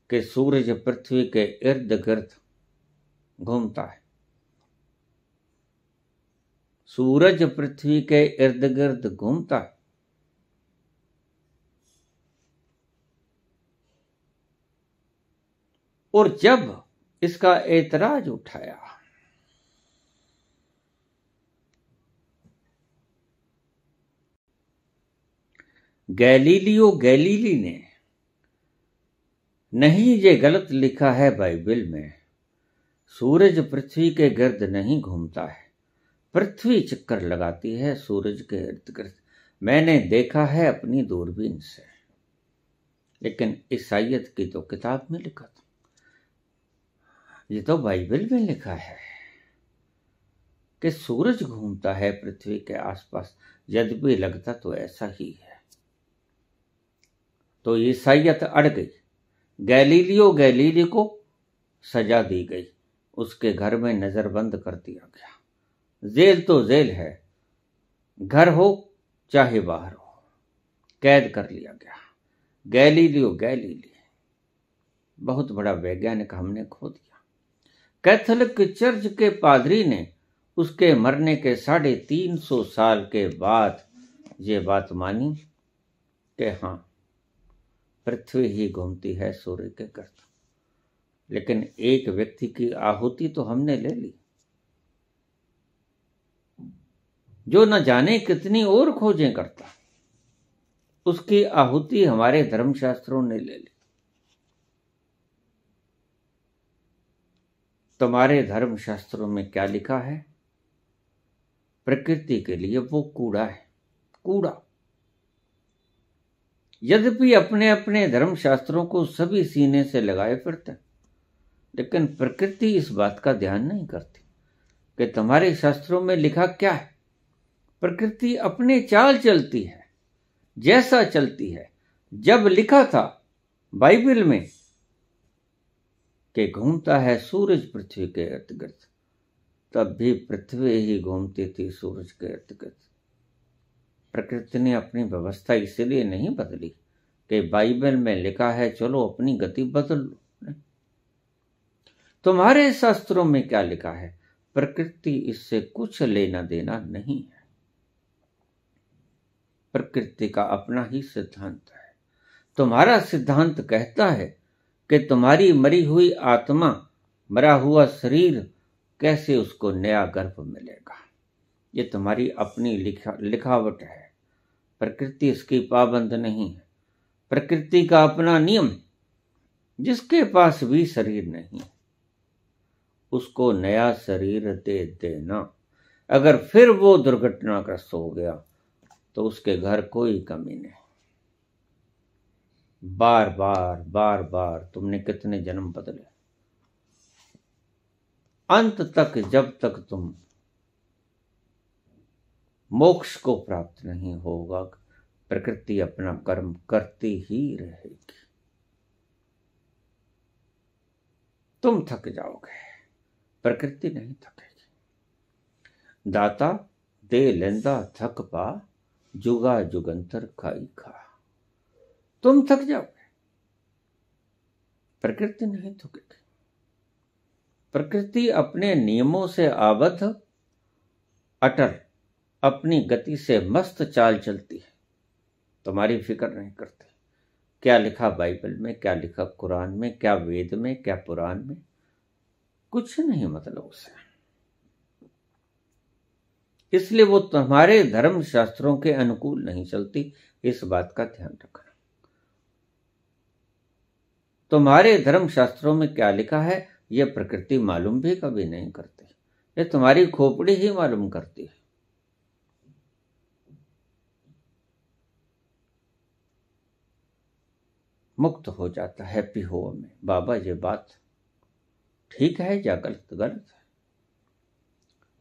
कि सूरज पृथ्वी के इर्द गिर्द घूमता है सूरज पृथ्वी के इर्द गिर्द घूमता है और जब इसका ऐतराज उठाया गैलीलियो गैलीली ने नहीं ये गलत लिखा है बाइबल में सूरज पृथ्वी के गिर्द नहीं घूमता है पृथ्वी चक्कर लगाती है सूरज के इर्द गिर्द मैंने देखा है अपनी दूरबीन से लेकिन ईसाइत की तो किताब में लिखा था ये तो बाइबल में लिखा है कि सूरज घूमता है पृथ्वी के आसपास यद भी लगता तो ऐसा ही है तो ईसाइत अड़ गई गैलीलियो गैलीली को सजा दी गई उसके घर में नज़रबंद कर दिया गया जेल तो जेल है घर हो चाहे बाहर हो कैद कर लिया गया गैली गैलीली बहुत बड़ा वैज्ञानिक हमने खो दिया कैथोलिक चर्च के पादरी ने उसके मरने के साढ़े तीन सौ साल के बाद ये बात मानी कि हाँ पृथ्वी ही घूमती है सूर्य के गर्द लेकिन एक व्यक्ति की आहुति तो हमने ले ली जो न जाने कितनी और खोजें करता उसकी आहुति हमारे धर्मशास्त्रों ने ले ली तुम्हारे धर्मशास्त्रों में क्या लिखा है प्रकृति के लिए वो कूड़ा है कूड़ा यद्यपि अपने अपने धर्मशास्त्रों को सभी सीने से लगाए फिरते हैं लेकिन प्रकृति इस बात का ध्यान नहीं करती कि तुम्हारे शास्त्रों में लिखा क्या है प्रकृति अपने चाल चलती है जैसा चलती है जब लिखा था बाइबल में कि घूमता है सूरज पृथ्वी के अतिगत तब भी पृथ्वी ही घूमती थी सूरज के अतिगत प्रकृति ने अपनी व्यवस्था इसलिए नहीं बदली कि बाइबल में लिखा है चलो अपनी गति बदल लो तुम्हारे शास्त्रों में क्या लिखा है प्रकृति इससे कुछ लेना देना नहीं है प्रकृति का अपना ही सिद्धांत है तुम्हारा सिद्धांत कहता है कि तुम्हारी मरी हुई आत्मा मरा हुआ शरीर कैसे उसको नया गर्भ मिलेगा ये तुम्हारी अपनी लिखा लिखावट है प्रकृति इसकी पाबंद नहीं है प्रकृति का अपना नियम जिसके पास भी शरीर नहीं है उसको नया शरीर दे देना अगर फिर वो दुर्घटनाग्रस्त हो गया तो उसके घर कोई कमी नहीं बार बार बार बार तुमने कितने जन्म बदले अंत तक जब तक तुम मोक्ष को प्राप्त नहीं होगा प्रकृति अपना कर्म करती ही रहेगी तुम थक जाओगे प्रकृति नहीं थकेगी दाता दे लेंदा थक पा जुगा जुगंतर खाई खा तुम थक जाओगे प्रकृति नहीं थकेगी प्रकृति अपने नियमों से आबद्ध अटल अपनी गति से मस्त चाल चलती है तुम्हारी फिक्र नहीं करती क्या लिखा बाइबल में क्या लिखा कुरान में क्या वेद में क्या पुराण में कुछ नहीं मतलब उसे इसलिए वो तुम्हारे धर्म शास्त्रों के अनुकूल नहीं चलती इस बात का ध्यान रखना तुम्हारे धर्म शास्त्रों में क्या लिखा है यह प्रकृति मालूम भी कभी नहीं करती ये तुम्हारी खोपड़ी ही मालूम करती है मुक्त हो जाता हैप्पी हो में बाबा ये बात ठीक है या गलत गलत है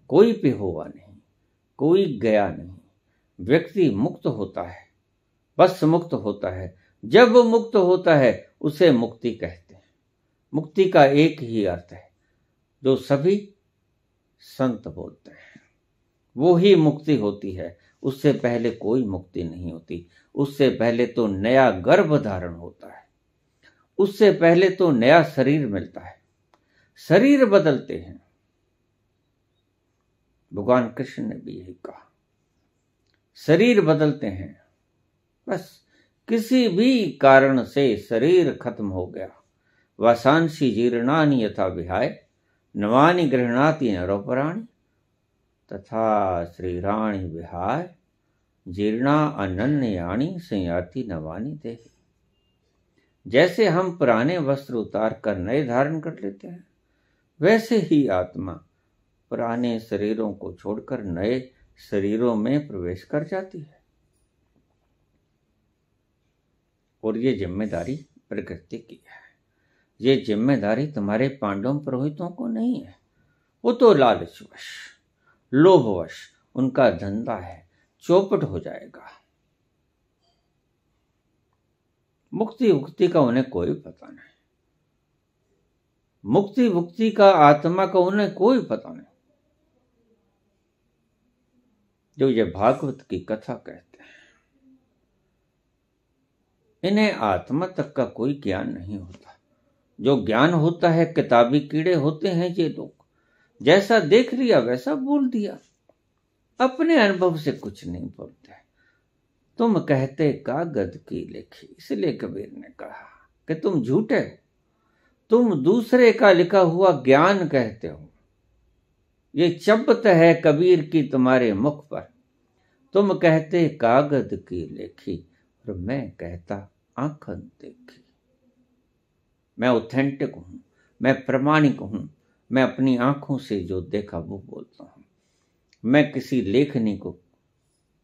कोई पे हुआ नहीं कोई गया नहीं व्यक्ति मुक्त होता है बस मुक्त होता है जब वो मुक्त होता है उसे मुक्ति कहते हैं मुक्ति का एक ही अर्थ है जो सभी संत बोलते हैं वो ही मुक्ति होती है उससे पहले कोई मुक्ति नहीं होती उससे पहले तो नया गर्भ धारण होता है उससे पहले तो नया शरीर मिलता है शरीर बदलते हैं भगवान कृष्ण ने भी यही कहा शरीर बदलते हैं बस किसी भी कारण से शरीर खत्म हो गया वसांशी जीर्णानी यथा विहाय नवानी गृहणाती नरोपराणी तथा श्रीराणी विहाय जीर्णा अनन्याणी संयाति नवानी देह जैसे हम पुराने वस्त्र उतार कर नए धारण कर लेते हैं वैसे ही आत्मा पुराने शरीरों को छोड़कर नए शरीरों में प्रवेश कर जाती है और ये जिम्मेदारी प्रकृति की है ये जिम्मेदारी तुम्हारे पांडव पुरोहितों को नहीं है वो तो लालचवश लोभवश उनका धंधा है चौपट हो जाएगा मुक्ति मुक्ति का उन्हें कोई पता नहीं मुक्ति मुक्ति का आत्मा का उन्हें कोई पता नहीं जो ये भागवत की कथा कहते हैं इन्हें आत्मा तक का कोई ज्ञान नहीं होता जो ज्ञान होता है किताबी कीड़े होते हैं ये लोग जैसा देख लिया वैसा बोल दिया अपने अनुभव से कुछ नहीं बोलते तुम कहते कागज की लिखी इसलिए कबीर ने कहा कि तुम झूठे तुम दूसरे का लिखा हुआ ज्ञान कहते हो ये चब्बत है कबीर की तुम्हारे मुख पर तुम कहते कागद की लेखी और मैं कहता आंखन देखी मैं ऑथेंटिक हूं मैं प्रमाणिक हूं मैं अपनी आंखों से जो देखा वो बोलता हूं मैं किसी लेखनी को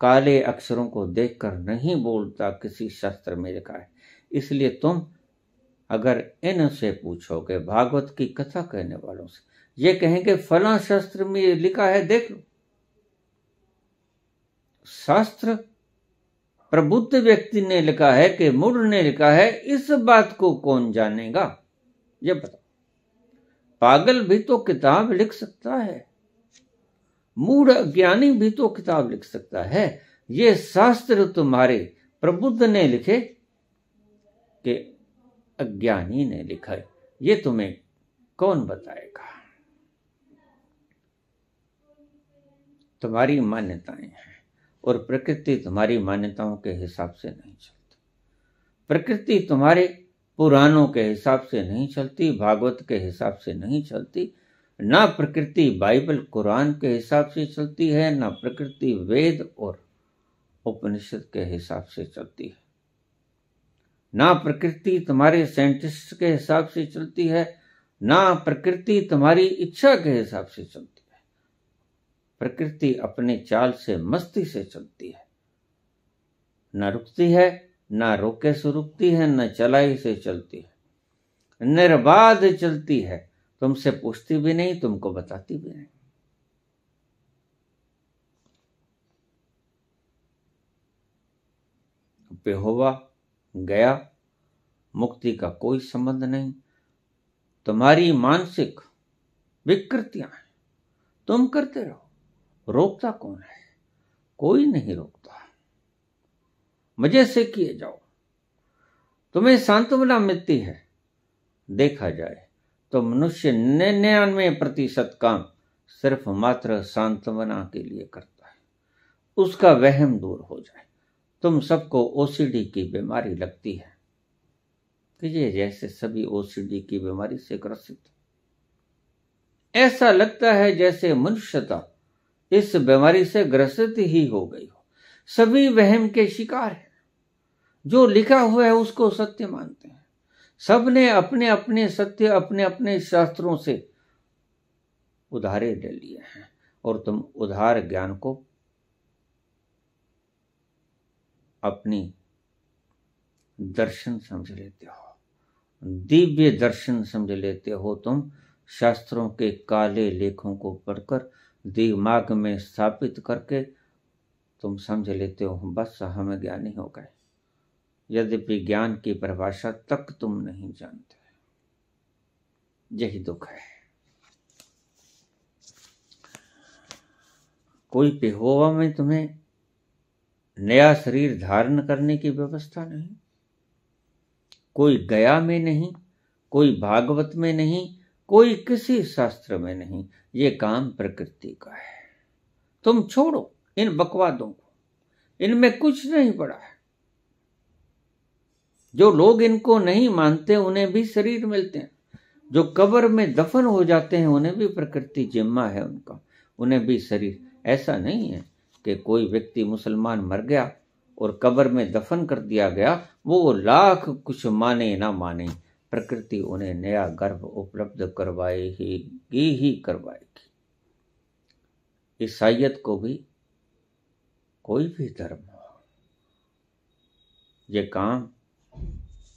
काले अक्षरों को देखकर नहीं बोलता किसी शास्त्र में लिखा है इसलिए तुम अगर इनसे पूछोगे भागवत की कथा कहने वालों से ये कहेंगे फला शास्त्र में लिखा है देख लो शास्त्र प्रबुद्ध व्यक्ति ने लिखा है कि मूढ़ ने लिखा है इस बात को कौन जानेगा ये बताओ पागल भी तो किताब लिख सकता है मूढ़ ज्ञानी भी तो किताब लिख सकता है ये शास्त्र तुम्हारे प्रबुद्ध ने लिखे कि अज्ञानी ने लिखा ये तुम्हें कौन बताएगा तुम्हारी मान्यताएं हैं और प्रकृति तुम्हारी मान्यताओं के हिसाब से नहीं चलती प्रकृति तुम्हारे पुराणों के हिसाब से नहीं चलती भागवत के हिसाब से नहीं चलती ना प्रकृति बाइबल कुरान के हिसाब से चलती है ना प्रकृति वेद और उपनिषद के हिसाब से चलती है ना प्रकृति तुम्हारे साइंटिस्ट के हिसाब से चलती है ना प्रकृति तुम्हारी इच्छा के हिसाब से चलती है प्रकृति अपने चाल से मस्ती से चलती है ना रुकती है ना रोके से रुकती है न चलाई से चलती है निर्बाध चलती है तुमसे पूछती भी नहीं तुमको बताती भी नहीं बेहोवा गया मुक्ति का कोई संबंध नहीं तुम्हारी मानसिक विकृतियां हैं तुम करते रहो रोकता कौन है कोई नहीं रोकता मजे से किए जाओ तुम्हें सांत्वना मिलती है देखा जाए तो मनुष्य निन्यानवे प्रतिशत काम सिर्फ मात्र सांत्वना के लिए करता है उसका वहम दूर हो जाए तुम सबको ओसीडी की बीमारी लगती है कि ये जैसे सभी ओसीडी की बीमारी से ग्रसित ऐसा लगता है जैसे मनुष्यता इस बीमारी से ग्रसित ही हो गई हो सभी वहम के शिकार है जो लिखा हुआ है उसको सत्य मानते हैं सबने अपने अपने सत्य अपने अपने शास्त्रों से उधारे ले लिए हैं और तुम उधार ज्ञान को अपनी दर्शन समझ लेते हो दिव्य दर्शन समझ लेते हो तुम शास्त्रों के काले लेखों को पढ़कर दिमाग में स्थापित करके तुम समझ लेते हो बस हम ज्ञानी हो गए यद्यपि ज्ञान की परिभाषा तक तुम नहीं जानते यही दुख है कोई पिहोवा में तुम्हें नया शरीर धारण करने की व्यवस्था नहीं कोई गया में नहीं कोई भागवत में नहीं कोई किसी शास्त्र में नहीं ये काम प्रकृति का है तुम छोड़ो इन बकवादों को इनमें कुछ नहीं पड़ा है जो लोग इनको नहीं मानते उन्हें भी शरीर मिलते हैं जो कब्र में दफन हो जाते हैं उन्हें भी प्रकृति जिम्मा है उनका उन्हें भी शरीर ऐसा नहीं है कि कोई व्यक्ति मुसलमान मर गया और कब्र में दफन कर दिया गया वो लाख कुछ माने ना माने प्रकृति उन्हें नया गर्भ उपलब्ध करवाए ही, ही करवाएगी ईसाइत को भी कोई भी धर्म हो ये काम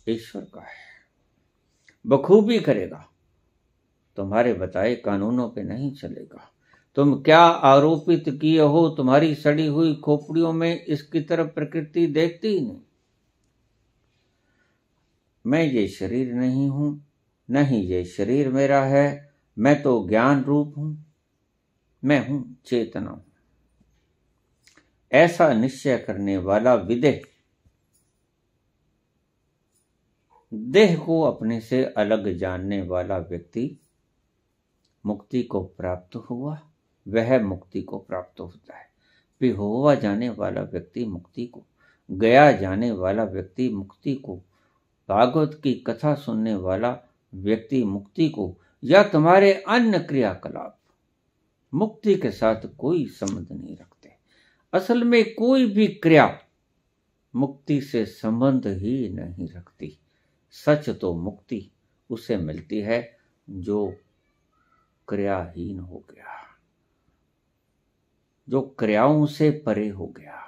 ईश्वर का है बखूबी करेगा तुम्हारे बताए कानूनों पे नहीं चलेगा तुम क्या आरोपित किए हो तुम्हारी सड़ी हुई खोपड़ियों में इसकी तरफ प्रकृति देखती ही नहीं मैं ये शरीर नहीं हूं नहीं ये शरीर मेरा है मैं तो ज्ञान रूप हूं मैं हूं चेतना हूं ऐसा निश्चय करने वाला विदेह देह को अपने से अलग जानने वाला व्यक्ति मुक्ति को प्राप्त हुआ वह मुक्ति को प्राप्त होता है पिहोवा जाने वाला व्यक्ति मुक्ति को गया जाने वाला व्यक्ति मुक्ति को भागवत की कथा सुनने वाला व्यक्ति मुक्ति को या तुम्हारे अन्य क्रियाकलाप मुक्ति के साथ कोई संबंध नहीं रखते असल में कोई भी क्रिया मुक्ति से संबंध ही नहीं रखती सच तो मुक्ति उसे मिलती है जो क्रियाहीन हो गया जो क्रियाओं से परे हो गया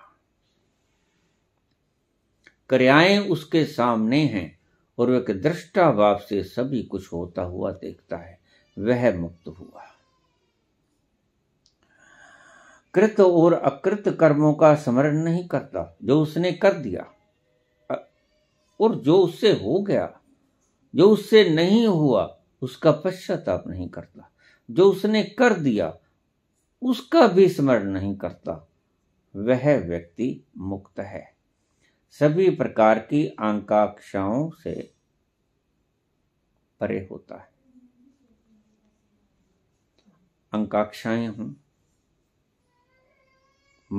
क्रियाएं उसके सामने हैं और वह दृष्टा भाव से सभी कुछ होता हुआ देखता है वह मुक्त हुआ कृत और अकृत कर्मों का स्मरण नहीं करता जो उसने कर दिया और जो उससे हो गया जो उससे नहीं हुआ उसका पश्चाताप नहीं करता जो उसने कर दिया उसका भी स्मरण नहीं करता वह व्यक्ति मुक्त है सभी प्रकार की आकांक्षाओं से परे होता है अंकाक्षाएं हों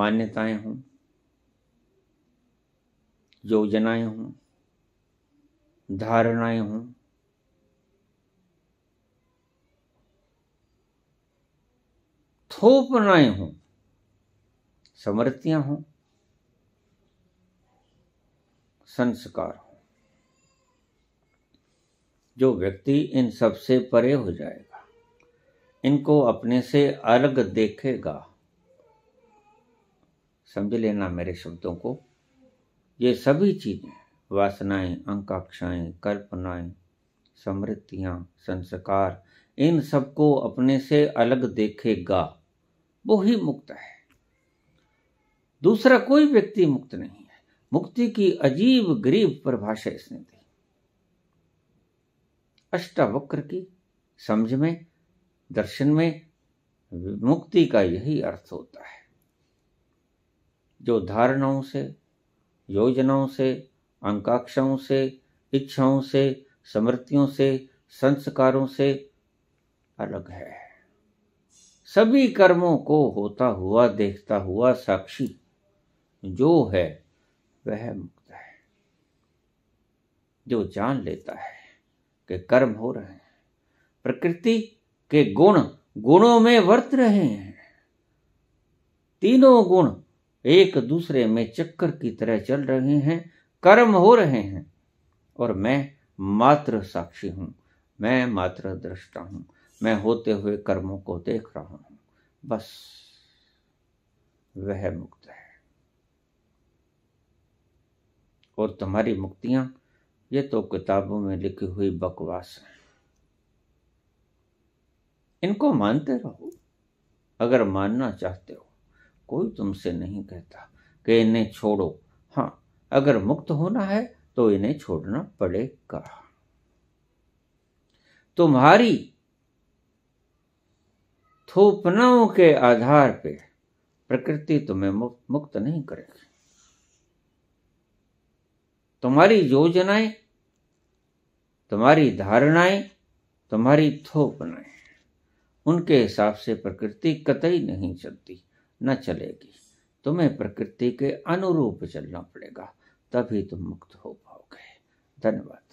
मान्यताएं हों योजनाएं हों धारणाएं हों थोपनाएं हों समृतियां हों संस्कार हों जो व्यक्ति इन सब से परे हो जाएगा इनको अपने से अलग देखेगा समझ लेना मेरे शब्दों को ये सभी चीज़ें वासनाएं अंकाक्षाएं कल्पनाएं समृद्धियां संस्कार इन सबको अपने से अलग देखेगा वो ही मुक्त है दूसरा कोई व्यक्ति मुक्त नहीं है मुक्ति की अजीब गरीब परिभाषा इसने दी अष्टावक्र की समझ में दर्शन में मुक्ति का यही अर्थ होता है जो धारणाओं से योजनाओं से अंकाक्षाओं से इच्छाओं से स्मृतियों से संस्कारों से अलग है सभी कर्मों को होता हुआ देखता हुआ साक्षी जो है वह मुक्त है जो जान लेता है कि कर्म हो रहे हैं प्रकृति के गुण गुणों में वर्त रहे हैं तीनों गुण एक दूसरे में चक्कर की तरह चल रहे हैं कर्म हो रहे हैं और मैं मात्र साक्षी हूं मैं मात्र दृष्टा हूं मैं होते हुए कर्मों को देख रहा हूं बस वह मुक्त है और तुम्हारी मुक्तियां ये तो किताबों में लिखी हुई बकवास है इनको मानते रहो अगर मानना चाहते हो कोई तुमसे नहीं कहता कि इन्हें छोड़ो हाँ अगर मुक्त होना है तो इन्हें छोड़ना पड़ेगा तुम्हारी थोपनाओं के आधार पर प्रकृति तुम्हें मुक्त नहीं करेगी तुम्हारी योजनाएं तुम्हारी धारणाएं तुम्हारी थोपनाएं उनके हिसाब से प्रकृति कतई नहीं चलती न चलेगी तुम्हें प्रकृति के अनुरूप चलना पड़ेगा तभी तुम मुक्त हो पाओगे धन्यवाद